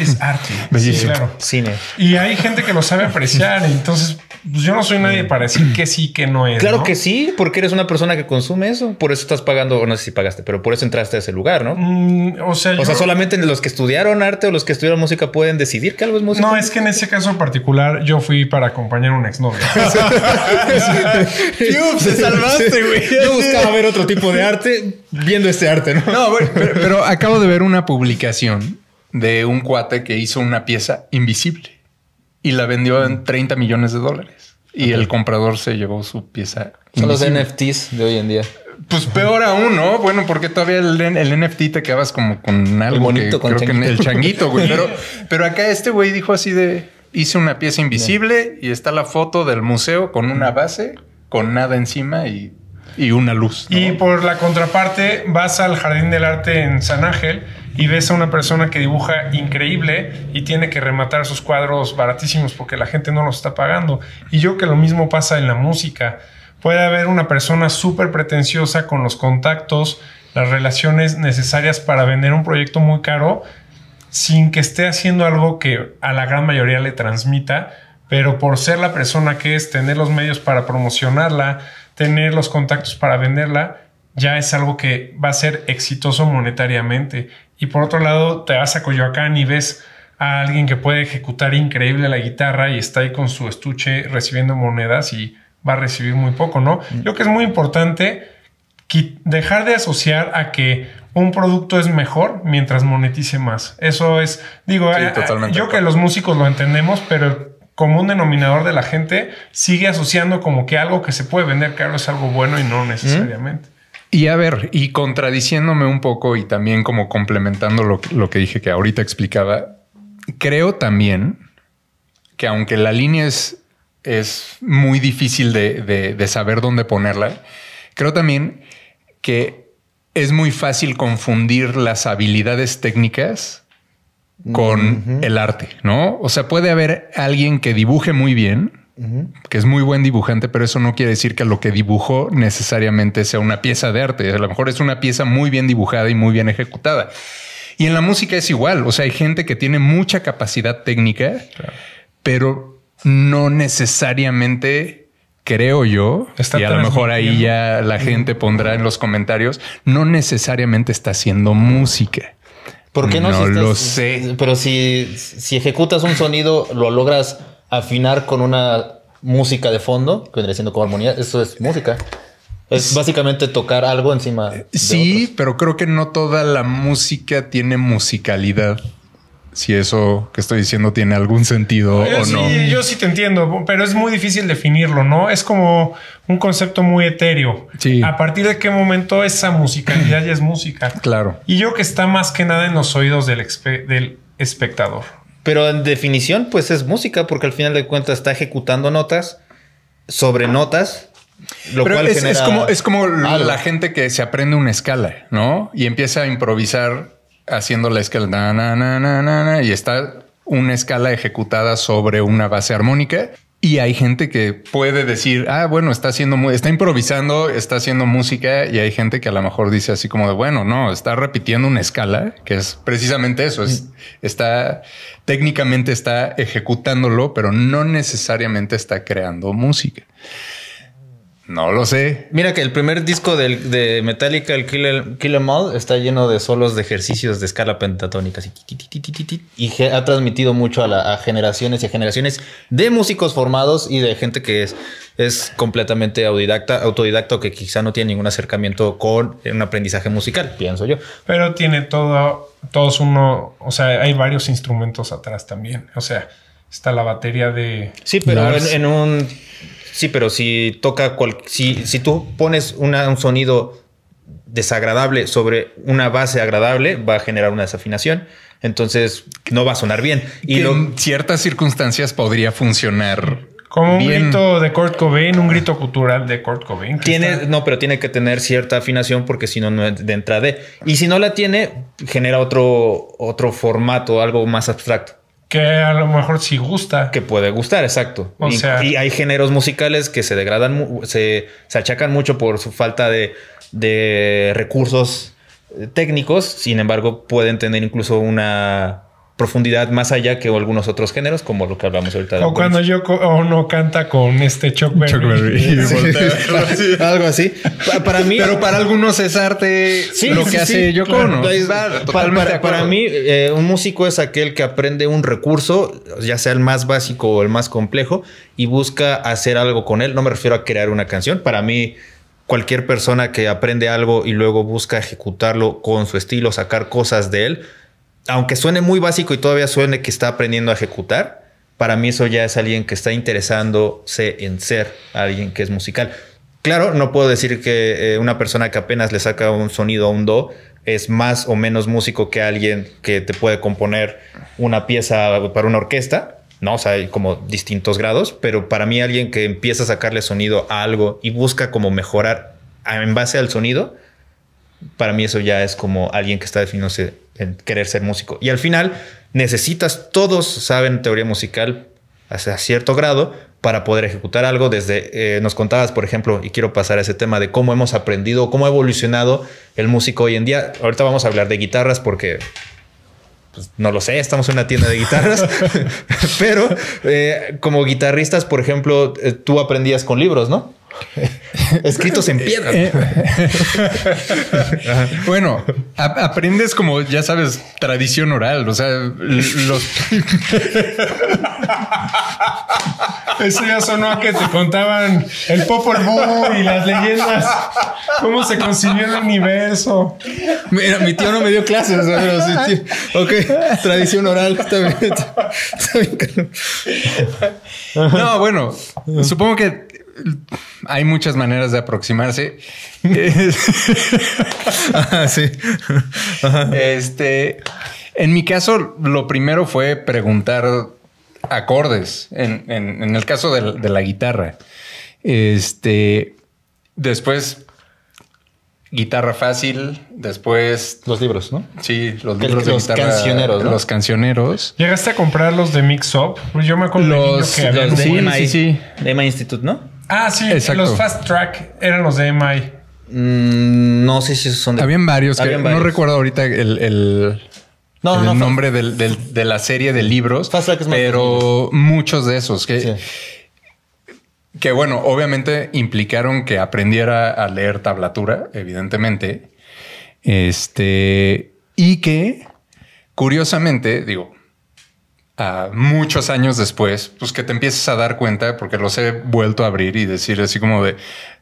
Es arte. Bellísimo. Cine. Y hay gente que lo sabe apreciar, entonces pues yo no soy nadie para decir que sí, que no es. Claro que sí, porque eres una persona que consume eso. Por eso estás pagando, o no sé si pagaste, pero por eso entraste a ese lugar, ¿no? Mm, o sea, o sea solamente los que estudiaron arte o los que estudiaron música pueden decidir que algo es música. No, es que en ese caso particular yo fui para acompañar a un exnovio. se salvaste, güey. Yo buscaba ver otro tipo de arte viendo este arte, ¿no? No, bueno, pero acabo de ver una publicación de un cuate que hizo una pieza invisible y la vendió en 30 mm. millones de dólares. Y el comprador se llevó su pieza. Son los NFTs de hoy en día. Pues peor aún, ¿no? Bueno, porque todavía el, el NFT te quedabas como con algo. El creo changuito. que el changuito, güey. Pero, pero acá este güey dijo así de hice una pieza invisible y está la foto del museo con una base, con nada encima y, y una luz. Y por la contraparte vas al Jardín del Arte en San Ángel y ves a una persona que dibuja increíble y tiene que rematar sus cuadros baratísimos porque la gente no los está pagando. Y yo que lo mismo pasa en la música. Puede haber una persona súper pretenciosa con los contactos, las relaciones necesarias para vender un proyecto muy caro sin que esté haciendo algo que a la gran mayoría le transmita, pero por ser la persona que es, tener los medios para promocionarla, tener los contactos para venderla, ya es algo que va a ser exitoso monetariamente. Y por otro lado, te vas a Coyoacán y ves a alguien que puede ejecutar increíble la guitarra y está ahí con su estuche recibiendo monedas y va a recibir muy poco, ¿no? Mm. Yo creo que es muy importante dejar de asociar a que un producto es mejor mientras monetice más. Eso es, digo, eh, eh, yo que los músicos lo entendemos, pero como un denominador de la gente sigue asociando como que algo que se puede vender caro es algo bueno y no ¿Mm? necesariamente. Y a ver, y contradiciéndome un poco y también como complementando lo, que dije que ahorita explicaba, creo también que aunque la línea es, es muy difícil de, saber dónde ponerla, creo también que es muy fácil confundir las habilidades técnicas con el arte, ¿no? O sea, puede haber alguien que dibuje muy bien, que es muy buen dibujante, pero eso no quiere decir que lo que dibujó necesariamente sea una pieza de arte. A lo mejor es una pieza muy bien dibujada y muy bien ejecutada. Y en la música es igual, o sea, hay gente que tiene mucha capacidad técnica, pero no necesariamente creo yo, y a lo mejor ahí ya la gente pondrá en los comentarios, no necesariamente está haciendo música. ¿Por no? lo sé. Pero si, si ejecutas un sonido, lo logras afinar con una música de fondo, que vendría siendo como armonía, eso es música. Es básicamente tocar algo encima. Eh, sí, pero creo que no toda la música tiene musicalidad. Si eso que estoy diciendo tiene algún sentido o sí, no. Yo sí te entiendo, pero es muy difícil definirlo, ¿no? Es como un concepto muy etéreo. A partir de qué momento esa musicalidad ya es música. Claro. Y yo que está más que nada en los oídos del, del espectador. Pero en definición, pues es música, porque al final de cuentas está ejecutando notas sobre notas. Lo cual es, es como, es como la gente que se aprende una escala, ¿no? Y empieza a improvisar haciendo la escala na, na, na, y está una escala ejecutada sobre una base armónica y hay gente que puede decir, ah, bueno, está haciendo, está improvisando, está haciendo música. Y hay gente que a lo mejor dice así como de, bueno, no, está repitiendo una escala, que es precisamente eso. Mm. está técnicamente está ejecutándolo, pero no necesariamente está creando música. No lo sé. Mira que el primer disco de Metallica, el Killer Kill em, em está lleno de solos de ejercicios de escala pentatónica. Así, y ha transmitido mucho a, generaciones y generaciones de músicos formados y de gente que es, es completamente autodidacta, autodidacto, que quizá no tiene ningún acercamiento con un aprendizaje musical, pienso yo. Pero tiene todo, todos uno, o sea, hay varios instrumentos atrás también. O sea, está la batería de... Sí, pero en un Sí, pero si toca si, si tú pones un sonido desagradable sobre una base agradable, va a generar una desafinación. Entonces no va a sonar bien. Y en ciertas circunstancias podría funcionar. Como un grito de Kurt Cobain, un grito cultural de Kurt Cobain. Tiene, no, pero tiene que tener cierta afinación porque si no, no es de entrada. Y si no la tiene, genera otro, otro formato, algo más abstracto que a lo mejor sí gusta. Que puede gustar, exacto. O y, sea, y hay géneros musicales que se degradan, se, se achacan mucho por su falta de, de recursos eh, técnicos, sin embargo, pueden tener incluso una profundidad más allá que algunos otros géneros, como lo que hablamos ahorita. o cuando yo no canta con este Chuck Berry. Algo así. Para mí... Pero para algunos es arte lo que hace yo para, mí, eh, un músico es aquel que aprende un recurso, ya sea el más básico o el más complejo, y busca hacer algo con él. No me refiero a crear una canción. Para mí cualquier persona que aprende algo y luego busca ejecutarlo con su estilo, sacar cosas de él, aunque suene muy básico y todavía suene que está aprendiendo a ejecutar, para mí eso ya es alguien que está interesándose en ser alguien que es musical. Claro, no puedo decir que eh, una persona que apenas le saca un sonido a un do es más o menos músico que alguien que te puede componer una pieza para una orquesta. No, o sea, hay como distintos grados, pero para mí alguien que empieza a sacarle sonido a algo y busca como mejorar en base al sonido, para mí eso ya es como alguien que está definiéndose en querer ser músico. Y al final necesitas, todos saben teoría musical hasta cierto grado para poder ejecutar algo. Desde eh, nos contabas, por ejemplo, y quiero pasar a ese tema de cómo hemos aprendido, cómo ha evolucionado el músico hoy en día. Ahorita vamos a hablar de guitarras porque pues, no lo sé, estamos en una tienda de guitarras, pero eh, como guitarristas, por ejemplo, eh, tú aprendías con libros, ¿no? Escritos en piedra. Eh, eh. bueno, aprendes como, ya sabes, tradición oral. O sea, los. Eso ya sonó a que te contaban el Popol Vuh y las leyendas. Cómo se consiguió el universo. mi tío no me dio clases. Ok, tradición oral. Está No, bueno, supongo que hay muchas maneras de aproximarse. Ah, Ajá, Este, en mi caso, lo primero fue preguntar acordes, en, el caso de, la guitarra. Este, después, guitarra fácil, después... Los libros, ¿no? Sí, los libros de los guitarra, cancioneros. Los cancioneros. ¿Llegaste a comprar los de Mix Up? Yo me acuerdo los, los de, MI, sí, de MI Institute, ¿no? Ah, sí, los Fast Track eran los de MI. Mm, no sé si esos son de. Habían varios, que no recuerdo ahorita el, nombre de la serie de libros, Fast Track es pero muchos de esos que. Que bueno, obviamente implicaron que aprendiera a leer tablatura, evidentemente. Este. Y que, curiosamente, digo, muchos años después, pues que te empieces a dar cuenta, porque los he vuelto a abrir y decir así como de,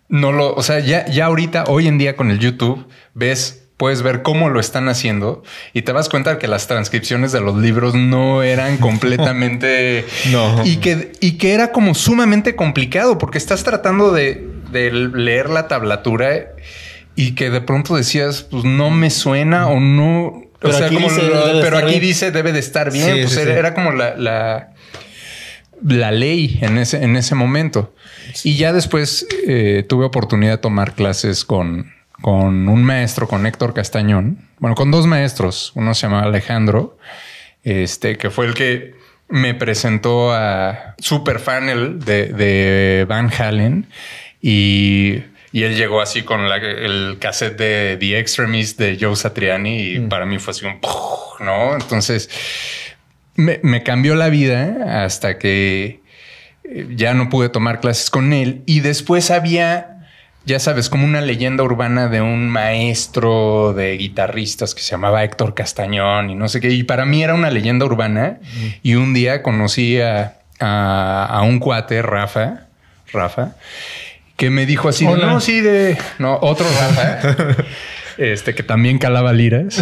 no lo, o sea, ya, ya ahorita, hoy en día con el YouTube, ves puedes ver cómo lo están haciendo y te vas a cuenta que las transcripciones de los libros no eran completamente no. y que y que era como sumamente complicado porque estás tratando de, de, leer la tablatura y que de pronto decías pues no me suena o no pero, aquí, dice, debe de estar bien. Pues era, como la, la, ley en ese, en ese momento. Y ya después eh, tuve oportunidad de tomar clases con, un maestro, con Héctor Castañón. Bueno, con dos maestros. Uno se llamaba Alejandro, este, que fue el que me presentó a super Funnel de, de Van Halen y y él llegó así con el cassette de The Extremist de Joe Satriani y mm. para mí fue así un... ¿No? Entonces, me, cambió la vida hasta que eh, ya no pude tomar clases con él. Y después había, ya sabes, como una leyenda urbana de un maestro de guitarristas que se llamaba Héctor Castañón y no sé qué. Y para mí era una leyenda urbana. Mm. Y un día conocí a, a, un cuate, Rafa, Rafa, que me dijo así, oh, no, ah, sí, de, no, otro ¿eh? este, que también calaba liras,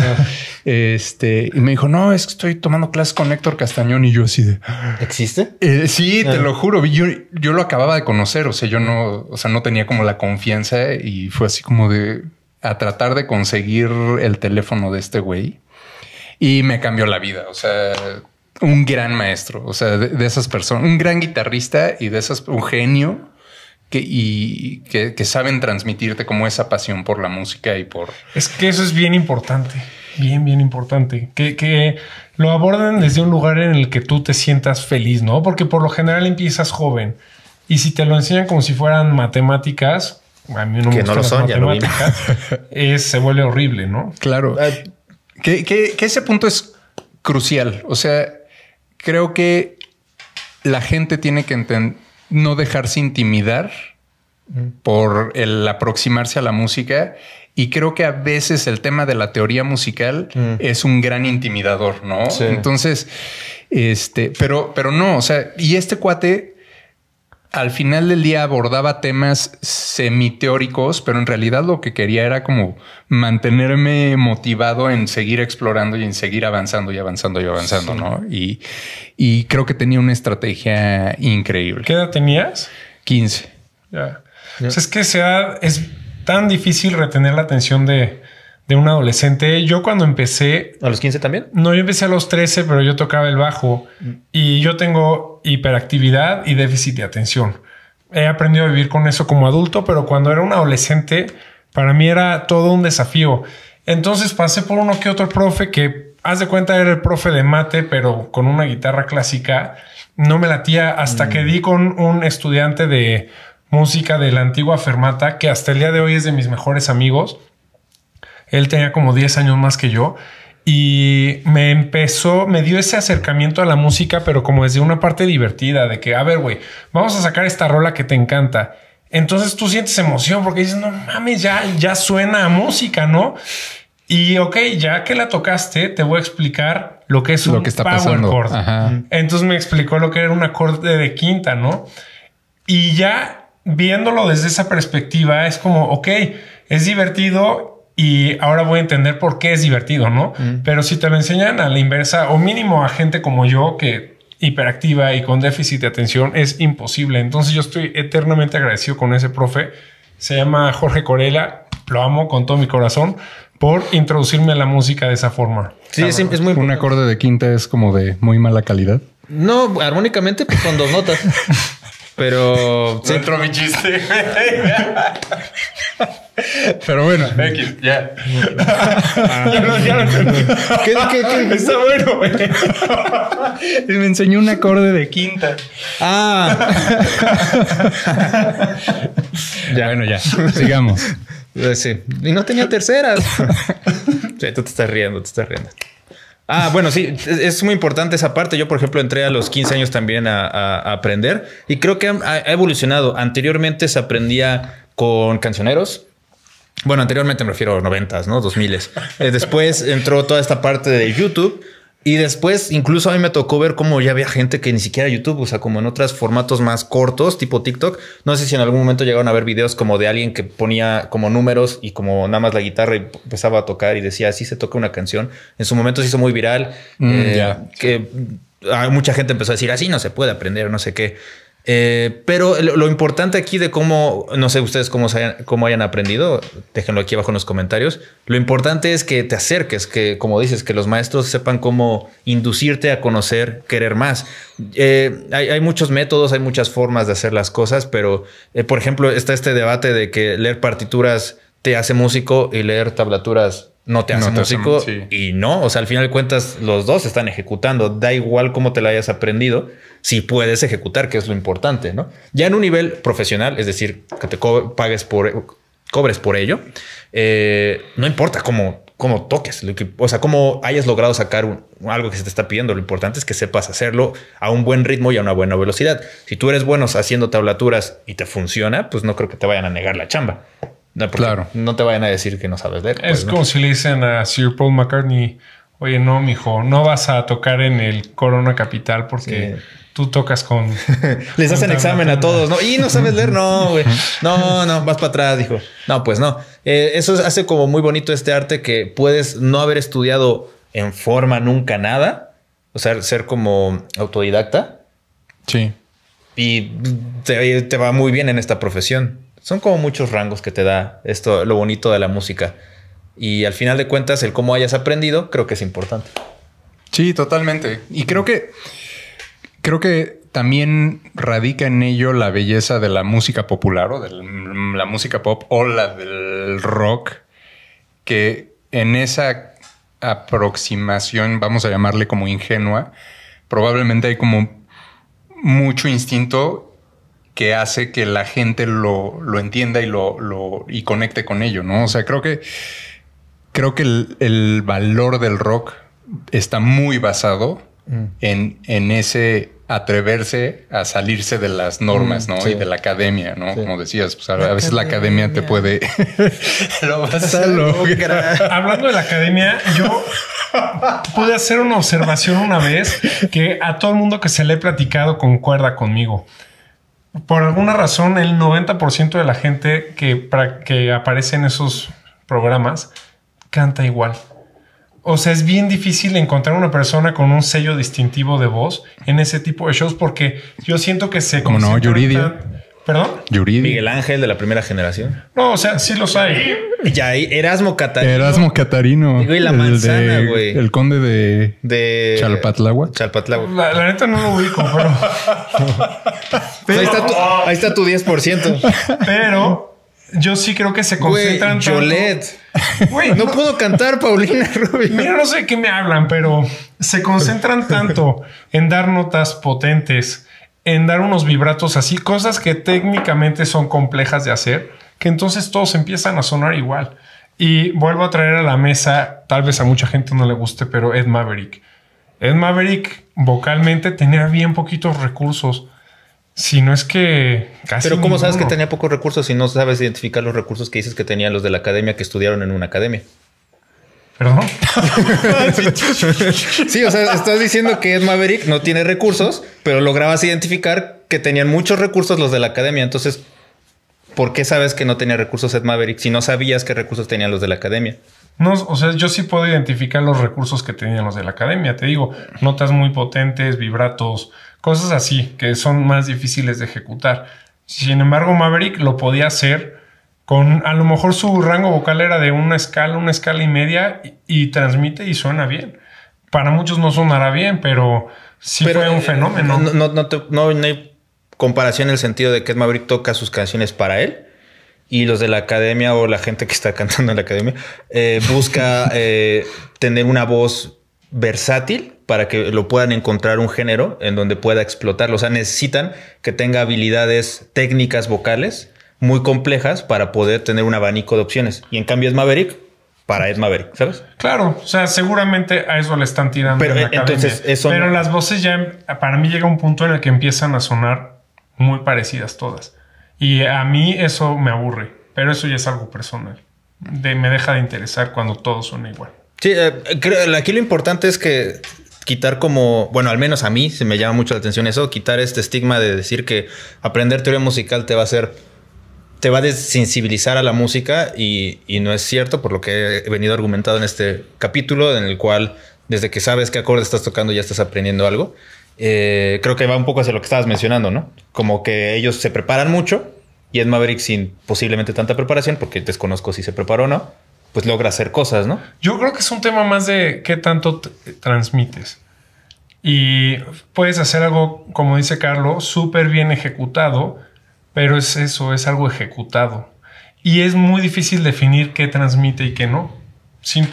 este, y me dijo, no, es que estoy tomando clases con Héctor Castañón y yo así de, ah". ¿existe? Eh, sí, te ah. lo juro, yo, lo acababa de conocer, o sea, yo no, o sea, no tenía como la confianza y fue así como de, a tratar de conseguir el teléfono de este güey y me cambió la vida, o sea, un gran maestro, o sea, de esas personas, un gran guitarrista y de esas, un genio que, y que, saben transmitirte como esa pasión por la música y por... Es que eso es bien importante, bien, bien importante, que, lo abordan desde un lugar en el que tú te sientas feliz, ¿no? Porque por lo general empiezas joven y si te lo enseñan como si fueran matemáticas, a mí no que no lo son, ya lo es, se vuelve horrible, ¿no? Claro. Ah, que, ese punto es crucial. O sea, creo que la gente tiene que entender no dejarse intimidar mm. por el aproximarse a la música y creo que a veces el tema de la teoría musical mm. es un gran intimidador, ¿no? Entonces, este, pero, pero no, o sea, y este cuate al final del día abordaba temas semiteóricos, pero en realidad lo que quería era como mantenerme motivado en seguir explorando y en seguir avanzando y avanzando y avanzando, ¿no? Y, creo que tenía una estrategia increíble. ¿Qué edad tenías? 15. Ya. Pues es que sea, es tan difícil retener la atención de, de un adolescente. Yo cuando empecé... ¿A los 15 también? No, yo empecé a los 13, pero yo tocaba el bajo mm. y yo tengo hiperactividad y déficit de atención. He aprendido a vivir con eso como adulto, pero cuando era un adolescente, para mí era todo un desafío. Entonces pasé por uno que otro profe que, haz de cuenta, era el profe de mate, pero con una guitarra clásica. No me latía hasta que mm. di con un estudiante de música de la antigua Fermata, que hasta el día de hoy es de mis mejores amigos él tenía como 10 años más que yo y me empezó, me dio ese acercamiento a la música, pero como desde una parte divertida de que, a ver, güey, vamos a sacar esta rola que te encanta. Entonces tú sientes emoción porque dices, no mames, ya, ya suena a música, ¿no? Y ok, ya que la tocaste, te voy a explicar lo que es un que está power pasando. chord. Ajá. Entonces me explicó lo que era un acorde de quinta, ¿no? Y ya viéndolo desde esa perspectiva, es como, ok, es divertido y ahora voy a entender por qué es divertido, ¿no? Pero si te lo enseñan a la inversa o mínimo a gente como yo que hiperactiva y con déficit de atención es imposible. Entonces yo estoy eternamente agradecido con ese profe. Se llama Jorge Corella, lo amo con todo mi corazón por introducirme a la música de esa forma. Sí, es, es, muy... Un acorde de quinta es como de muy mala calidad. No, armónicamente pues, con dos notas. Pero. No mi chiste. Pero bueno. X, ya. Ah. ¿Qué, Está bueno, güey. Me enseñó un acorde de quinta. Ah. ya, bueno, ya. Sigamos. Sí. Y no tenía terceras. Sí, tú te estás riendo, te estás riendo. Ah, bueno, sí, es muy importante esa parte. Yo, por ejemplo, entré a los 15 años también a, aprender y creo que ha, evolucionado. Anteriormente se aprendía con cancioneros. Bueno, anteriormente me refiero a 90s, ¿no? 2000s. Eh, después entró toda esta parte de YouTube y después, incluso a mí me tocó ver cómo ya había gente que ni siquiera YouTube, o sea, como en otros formatos más cortos, tipo TikTok. No sé si en algún momento llegaron a ver videos como de alguien que ponía como números y como nada más la guitarra y empezaba a tocar y decía, así se toca una canción. En su momento se hizo muy viral. Mm, eh, que ah, mucha gente empezó a decir, así no se puede aprender, no sé qué. Eh, pero lo, importante aquí de cómo, no sé ustedes cómo, hayan, cómo hayan aprendido, déjenlo aquí abajo en los comentarios, lo importante es que te acerques, que como dices, que los maestros sepan cómo inducirte a conocer, querer más. Eh, hay, muchos métodos, hay muchas formas de hacer las cosas, pero eh, por ejemplo está este debate de que leer partituras te hace músico y leer tablaturas no te hace músico y no, o sea, al final de cuentas los dos están ejecutando, da igual cómo te la hayas aprendido, si puedes ejecutar, que es lo importante, ¿no? Ya en un nivel profesional, es decir, que te pagues por, cobres por ello, eh, no importa cómo, cómo toques, lo o sea, cómo hayas logrado sacar algo que se te está pidiendo, lo importante es que sepas hacerlo a un buen ritmo y a una buena velocidad. Si tú eres bueno haciendo tablaturas y te funciona, pues no creo que te vayan a negar la chamba no, claro. no te vayan a decir que no sabes leer. es pues, como si le dicen a Sir Paul McCartney, oye, no, mijo, no vas a tocar en el Corona Capital porque tú tocas con... Les hacen examen a todos, ¿no? Y no sabes leer, no, güey. No, no, vas para atrás, dijo. No, pues no. Eh, eso hace como muy bonito este arte que puedes no haber estudiado en forma nunca nada, o sea, ser como autodidacta. Sí. Y te va muy bien en esta profesión son como muchos rangos que te da esto, lo bonito de la música. Y al final de cuentas, el cómo hayas aprendido, creo que es importante. Sí, totalmente. Y creo que creo que también radica en ello la belleza de la música popular o de la música pop o la del rock, que en esa aproximación, vamos a llamarle como ingenua, probablemente hay como mucho instinto que hace que la gente lo, entienda y lo, y conecte con ello, ¿no? O sea, creo que creo que el, valor del rock está muy basado mm. en, en, ese atreverse a salirse de las normas, mm, ¿no? Y de la academia, ¿no? Como decías, pues, a, veces la academia te puede... Hablando de la academia, yo pude hacer una observación una vez que a todo el mundo que se le he platicado concuerda conmigo por alguna razón, el 90% de la gente que, que aparece en esos programas canta igual. O sea, es bien difícil encontrar una persona con un sello distintivo de voz en ese tipo de shows porque yo siento que se... Como no, ¿Perdón? Miguel Ángel de la primera generación. No, o sea, sí los hay. Ya Erasmo Catarino. Erasmo Catarino. Y la manzana, güey. El conde de, de Chalpatláhuac. La, neta no lo ubico, pero... Ahí, está tu, 10%. pero yo sí creo que se concentran. Güey, no, no, puedo cantar, Paulina Rubio. Mira, no sé de qué me hablan, pero se concentran tanto en dar notas potentes en dar unos vibratos así, cosas que técnicamente son complejas de hacer, que entonces todos empiezan a sonar igual. Y vuelvo a traer a la mesa, tal vez a mucha gente no le guste, pero Ed Maverick. Ed Maverick vocalmente tenía bien poquitos recursos. Si no es que casi. Pero, ¿cómo sabes que tenía pocos recursos si no sabes identificar los recursos que dices que tenían los de la academia que estudiaron en una academia? Perdón. sí, o sea, estás diciendo que Ed Maverick no tiene recursos, pero lograbas identificar que tenían muchos recursos los de la academia. Entonces, ¿por qué sabes que no tenía recursos Ed Maverick si no sabías qué recursos tenían los de la academia? No, o sea, yo sí puedo identificar los recursos que tenían los de la academia. Te digo, notas muy potentes, vibratos, cosas así que son más difíciles de ejecutar. Sin embargo, Maverick lo podía hacer con a lo mejor su rango vocal era de una escala, una escala y media y, transmite y suena bien. Para muchos no sonará bien, pero sí fue un eh, fenómeno. No, hay comparación en el sentido de que Ed Maverick toca sus canciones para él y los de la academia o la gente que está cantando en la academia eh, busca eh, tener una voz versátil para que lo puedan encontrar un género en donde pueda explotarlo. O sea, necesitan que tenga habilidades técnicas vocales muy complejas para poder tener un abanico de opciones. Y en cambio es Maverick para es Maverick, ¿sabes? Claro, o sea, seguramente a eso le están tirando. Pero, eh, entonces, eso Pero las voces ya, em, para mí llega un punto en el que empiezan a sonar muy parecidas todas. Y a mí eso me aburre, pero eso ya es algo personal. De, me deja de interesar cuando todos suena igual. Sí, eh, aquí lo importante es que quitar como, bueno, al menos a mí se me llama mucho la atención eso, quitar este estigma de decir que aprender teoría musical te va a hacer te va a desensibilizar a la música y, no es cierto, por lo que he venido argumentado en este capítulo, en el cual desde que sabes qué acorde estás tocando ya estás aprendiendo algo. Eh, creo que va un poco hacia lo que estabas mencionando, ¿no? Como que ellos se preparan mucho y Ed Maverick sin posiblemente tanta preparación, porque desconozco si se preparó o no, pues logra hacer cosas, ¿no? Yo creo que es un tema más de qué tanto transmites. Y puedes hacer algo, como dice Carlos, súper bien ejecutado pero es eso, es algo ejecutado. Y es muy difícil definir qué transmite y qué no.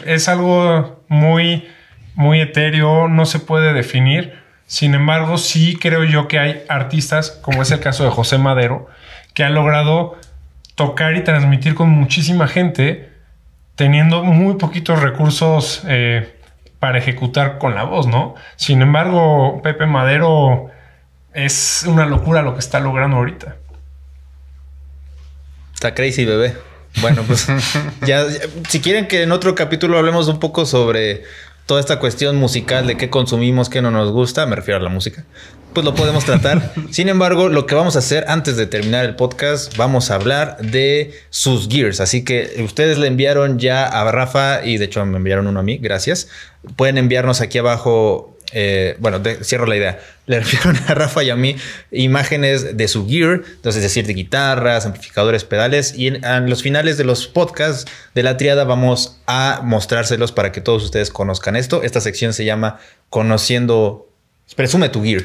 Es algo muy, muy etéreo, no se puede definir. Sin embargo, sí creo yo que hay artistas, como es el caso de José Madero, que ha logrado tocar y transmitir con muchísima gente, teniendo muy poquitos recursos eh, para ejecutar con la voz, ¿no? Sin embargo, Pepe Madero es una locura lo que está logrando ahorita. Está crazy, bebé. Bueno, pues ya, si quieren que en otro capítulo hablemos un poco sobre toda esta cuestión musical de qué consumimos, qué no nos gusta, me refiero a la música, pues lo podemos tratar. Sin embargo, lo que vamos a hacer antes de terminar el podcast, vamos a hablar de sus gears. Así que ustedes le enviaron ya a Rafa y de hecho me enviaron uno a mí, gracias. Pueden enviarnos aquí abajo, eh, bueno, cierro la idea le refiero a Rafa y a mí imágenes de su gear, entonces decir de guitarras, amplificadores, pedales y en, los finales de los podcasts de la triada vamos a mostrárselos para que todos ustedes conozcan esto. Esta sección se llama Conociendo Presume tu gear.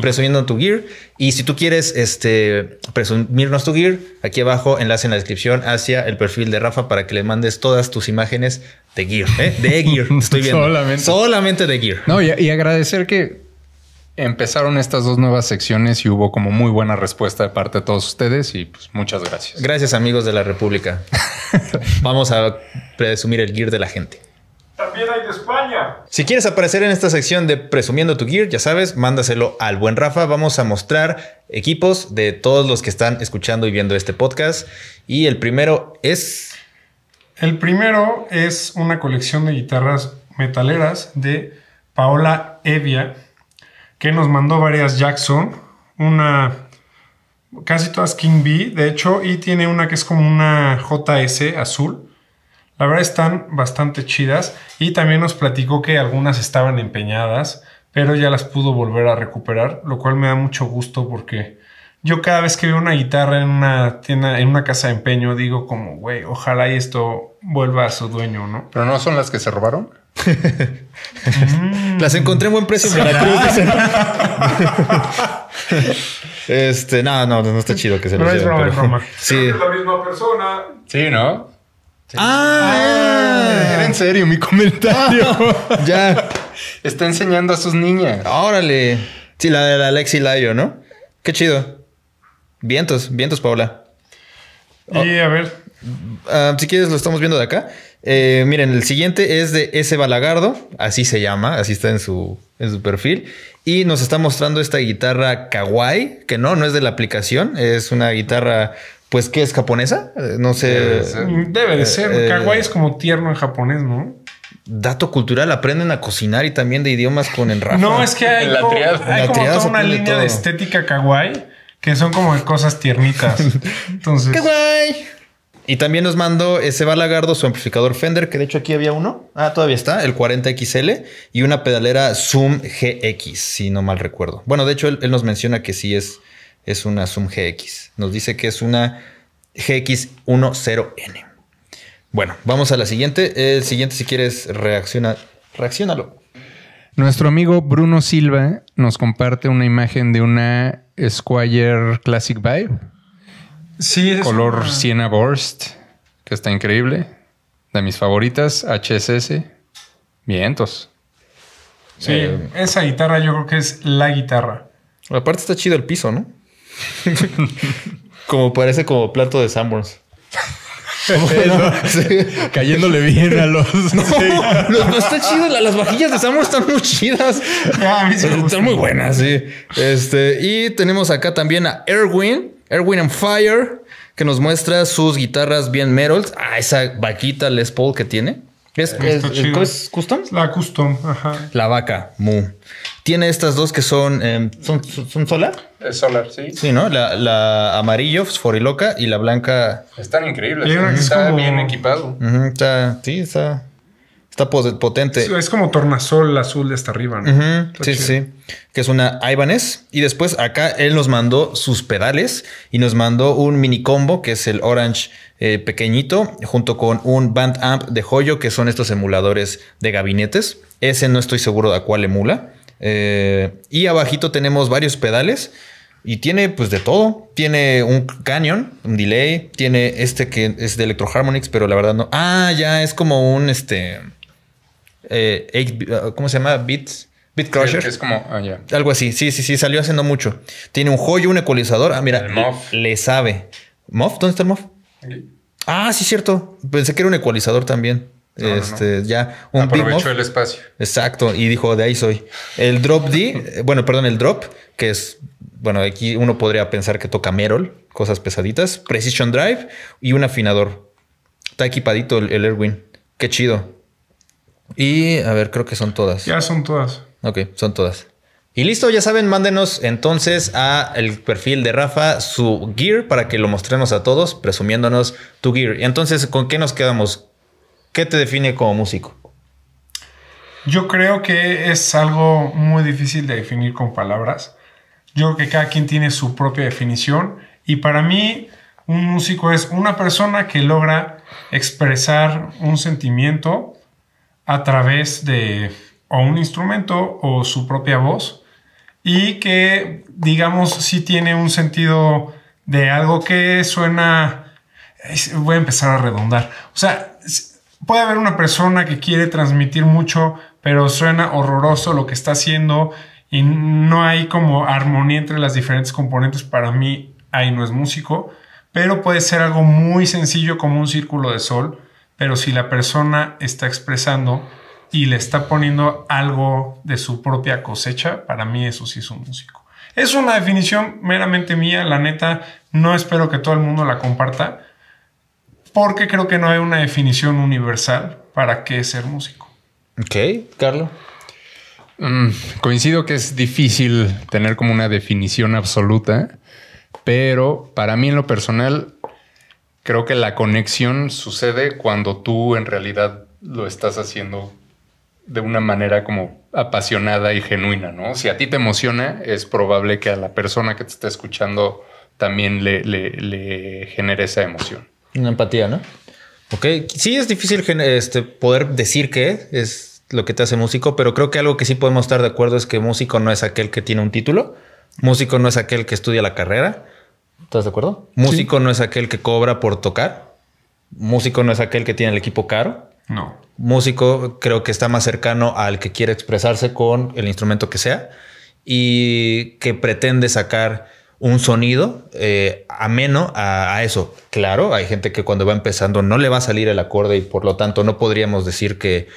presumiendo tu gear. Y si tú quieres este, presumirnos tu gear, aquí abajo enlace en la descripción hacia el perfil de Rafa para que le mandes todas tus imágenes de gear. ¿eh? De gear, estoy viendo. Solamente. Solamente de gear. No, y agradecer que empezaron estas dos nuevas secciones y hubo como muy buena respuesta de parte de todos ustedes y pues muchas gracias. Gracias amigos de la República. Vamos a presumir el gear de la gente. También hay de España. Si quieres aparecer en esta sección de Presumiendo tu Gear, ya sabes, mándaselo al buen Rafa. Vamos a mostrar equipos de todos los que están escuchando y viendo este podcast. Y el primero es... El primero es una colección de guitarras metaleras de Paola Evia que nos mandó varias Jackson, una casi todas King B, de hecho, y tiene una que es como una JS azul. La verdad están bastante chidas y también nos platicó que algunas estaban empeñadas, pero ya las pudo volver a recuperar, lo cual me da mucho gusto porque yo cada vez que veo una guitarra en una tienda, en una casa de empeño, digo como, güey, ojalá y esto vuelva a su dueño, ¿no? Pero no son las que se robaron. Mm. Las encontré en buen precio este, no, no, no está chido que se no es pero... es broma. Es la misma persona. Sí, ¿no? Ah, ah en serio mi comentario. Ah, ya. Está enseñando a sus niñas. Órale. Sí, la de la Lexi Layo, ¿no? Qué chido. Vientos, vientos, Paola. Y oh. a ver. Ah, si quieres, lo estamos viendo de acá. Eh, miren, el siguiente es de S. Balagardo, así se llama, así está en su, en su perfil. Y nos está mostrando esta guitarra Kawaii, que no, no es de la aplicación, es una guitarra, pues, que es japonesa. Eh, no sé. Debe de ser. Mm, eh, kawaii es como tierno en japonés, ¿no? dato cultural, aprenden a cocinar y también de idiomas con el No, es que hay, como, toda una línea de estética kawaii que son como cosas tiernitas. Entonces. ¡Qué guay! Y también nos mandó ese balagardo su amplificador Fender, que de hecho aquí había uno. Ah, todavía está, el 40XL y una pedalera Zoom GX, si no mal recuerdo. Bueno, de hecho, él, nos menciona que sí es, es una Zoom GX. Nos dice que es una GX10N. Bueno, vamos a la siguiente. El siguiente, si quieres, reacciona, reaccionalo. Nuestro amigo Bruno Silva nos comparte una imagen de una Squire Classic Vibe. Sí, es color Sienna Siena Burst, que está increíble. De mis favoritas, HSS. Vientos. Sí, eh, esa guitarra yo creo que es la guitarra. Aparte está chido el piso, ¿no? como parece como plato de Sanborns. Cayéndole bien a los. No, pues está chido. Las vajillas de Samuel están muy chidas. Ah, están muy buenas, sí. Este, y tenemos acá también a Erwin, Erwin and Fire, que nos muestra sus guitarras bien metal, Ah, esa vaquita Les Paul que tiene. ¿Es, es, custom? La custom, La vaca, mu. Tiene estas dos que em, son. ¿son, solar? Es solar, sí. Sí, ¿no? La, la amarillo, Foriloca, y la blanca. Están increíbles. ¿eh? está bien equipado. está, sí, está. Está potente. Es, como tornasol azul de hasta arriba, ¿no? sí, sí. Que es una Ibanez. Y después acá él nos mandó sus pedales y nos mandó un mini combo que es el Orange eh, pequeñito junto con un Band Amp de Joyo que son estos emuladores de gabinetes. Ese no estoy seguro de a cuál emula. Eh, y abajito tenemos varios pedales. Y tiene pues de todo. Tiene un Canyon, un delay. Tiene este que es de Electro Harmonix, pero la verdad no. Ah, ya es como un este. Eh, ah, ¿Cómo se llama? Beats. Beat Crusher. como. Ah, Algo así. Sí, sí, sí. Salió haciendo mucho. Tiene un joyo, un ecualizador. Ah, mira. Le, sabe. ¿Muff? ¿Dónde está el Moff? Ah, sí, cierto. Pensé que era un ecualizador también este, ya un Aprovechó el espacio. Exacto, y dijo, de ahí soy. El drop D, eh, bueno, perdón, el drop, que es, bueno, aquí uno podría pensar que toca Merol, cosas pesaditas, Precision Drive y un afinador. Está equipadito el, Erwin. Qué chido. Y, a ver, creo que son todas. Ya son todas. Ok, son todas. Y listo, ya saben, mándenos entonces a el perfil de Rafa su gear para que lo mostremos a todos, presumiéndonos tu gear. y Entonces, ¿con qué nos quedamos? ¿Qué te define como músico? Yo creo que es algo muy difícil de definir con palabras. Yo creo que cada quien tiene su propia definición y para mí un músico es una persona que logra expresar un sentimiento a través de o un instrumento o su propia voz y que digamos si tiene un sentido de algo que suena voy a empezar a redondar o sea puede haber una persona que quiere transmitir mucho, pero suena horroroso lo que está haciendo y no hay como armonía entre las diferentes componentes. Para mí, ahí no es músico, pero puede ser algo muy sencillo como un círculo de sol, pero si la persona está expresando y le está poniendo algo de su propia cosecha, para mí eso sí es un músico. Es una definición meramente mía, la neta, no espero que todo el mundo la comparta, porque creo que no hay una definición universal para qué ser músico. Ok, Carlos. Mm, coincido que es difícil tener como una definición absoluta, pero para mí en lo personal creo que la conexión sucede cuando tú en realidad lo estás haciendo de una manera como apasionada y genuina, ¿no? Si a ti te emociona, es probable que a la persona que te está escuchando también le genere esa emoción. Una empatía, ¿no? Ok, sí es difícil este, poder decir qué es lo que te hace músico, pero creo que algo que sí podemos estar de acuerdo es que músico no es aquel que tiene un título, músico no es aquel que estudia la carrera. ¿Estás de acuerdo? Músico no es aquel que cobra por tocar, músico no es aquel que tiene el equipo caro. No. Músico creo que está más cercano al que quiere expresarse con el instrumento que sea y que pretende sacar un sonido eh, ameno a, eso. Claro, hay gente que cuando va empezando no le va a salir el acorde y por lo tanto no podríamos decir que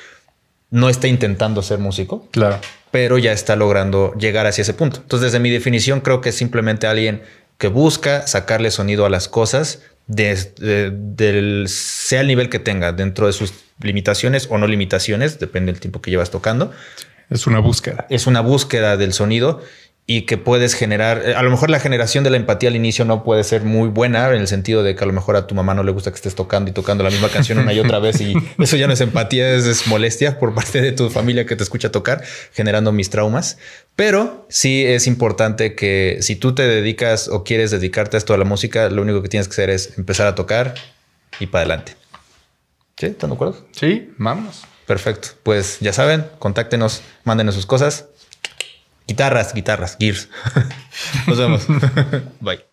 no está intentando ser músico. Claro. Pero ya está logrando llegar hacia ese punto. Entonces, desde mi definición, creo que es simplemente alguien que busca sacarle sonido a las cosas, desde sea el nivel que tenga, dentro de sus limitaciones o no limitaciones, depende del tiempo que llevas tocando. Es una búsqueda. Es una búsqueda del sonido y que puedes generar, eh, a lo mejor la generación de la empatía al inicio no puede ser muy buena en el sentido de que a lo mejor a tu mamá no le gusta que estés tocando y tocando la misma canción una y otra vez y eso ya no es empatía, es, molestia por parte de tu familia que te escucha tocar, generando mis traumas. Pero sí es importante que si tú te dedicas o quieres dedicarte a esto a la música, lo único que tienes que hacer es empezar a tocar y para adelante. ¿Sí? ¿Están de acuerdo? Sí, vamos. Perfecto. Pues ya saben, contáctenos, mándenos sus cosas. Guitarras, guitarras, gears. Nos vemos. Bye.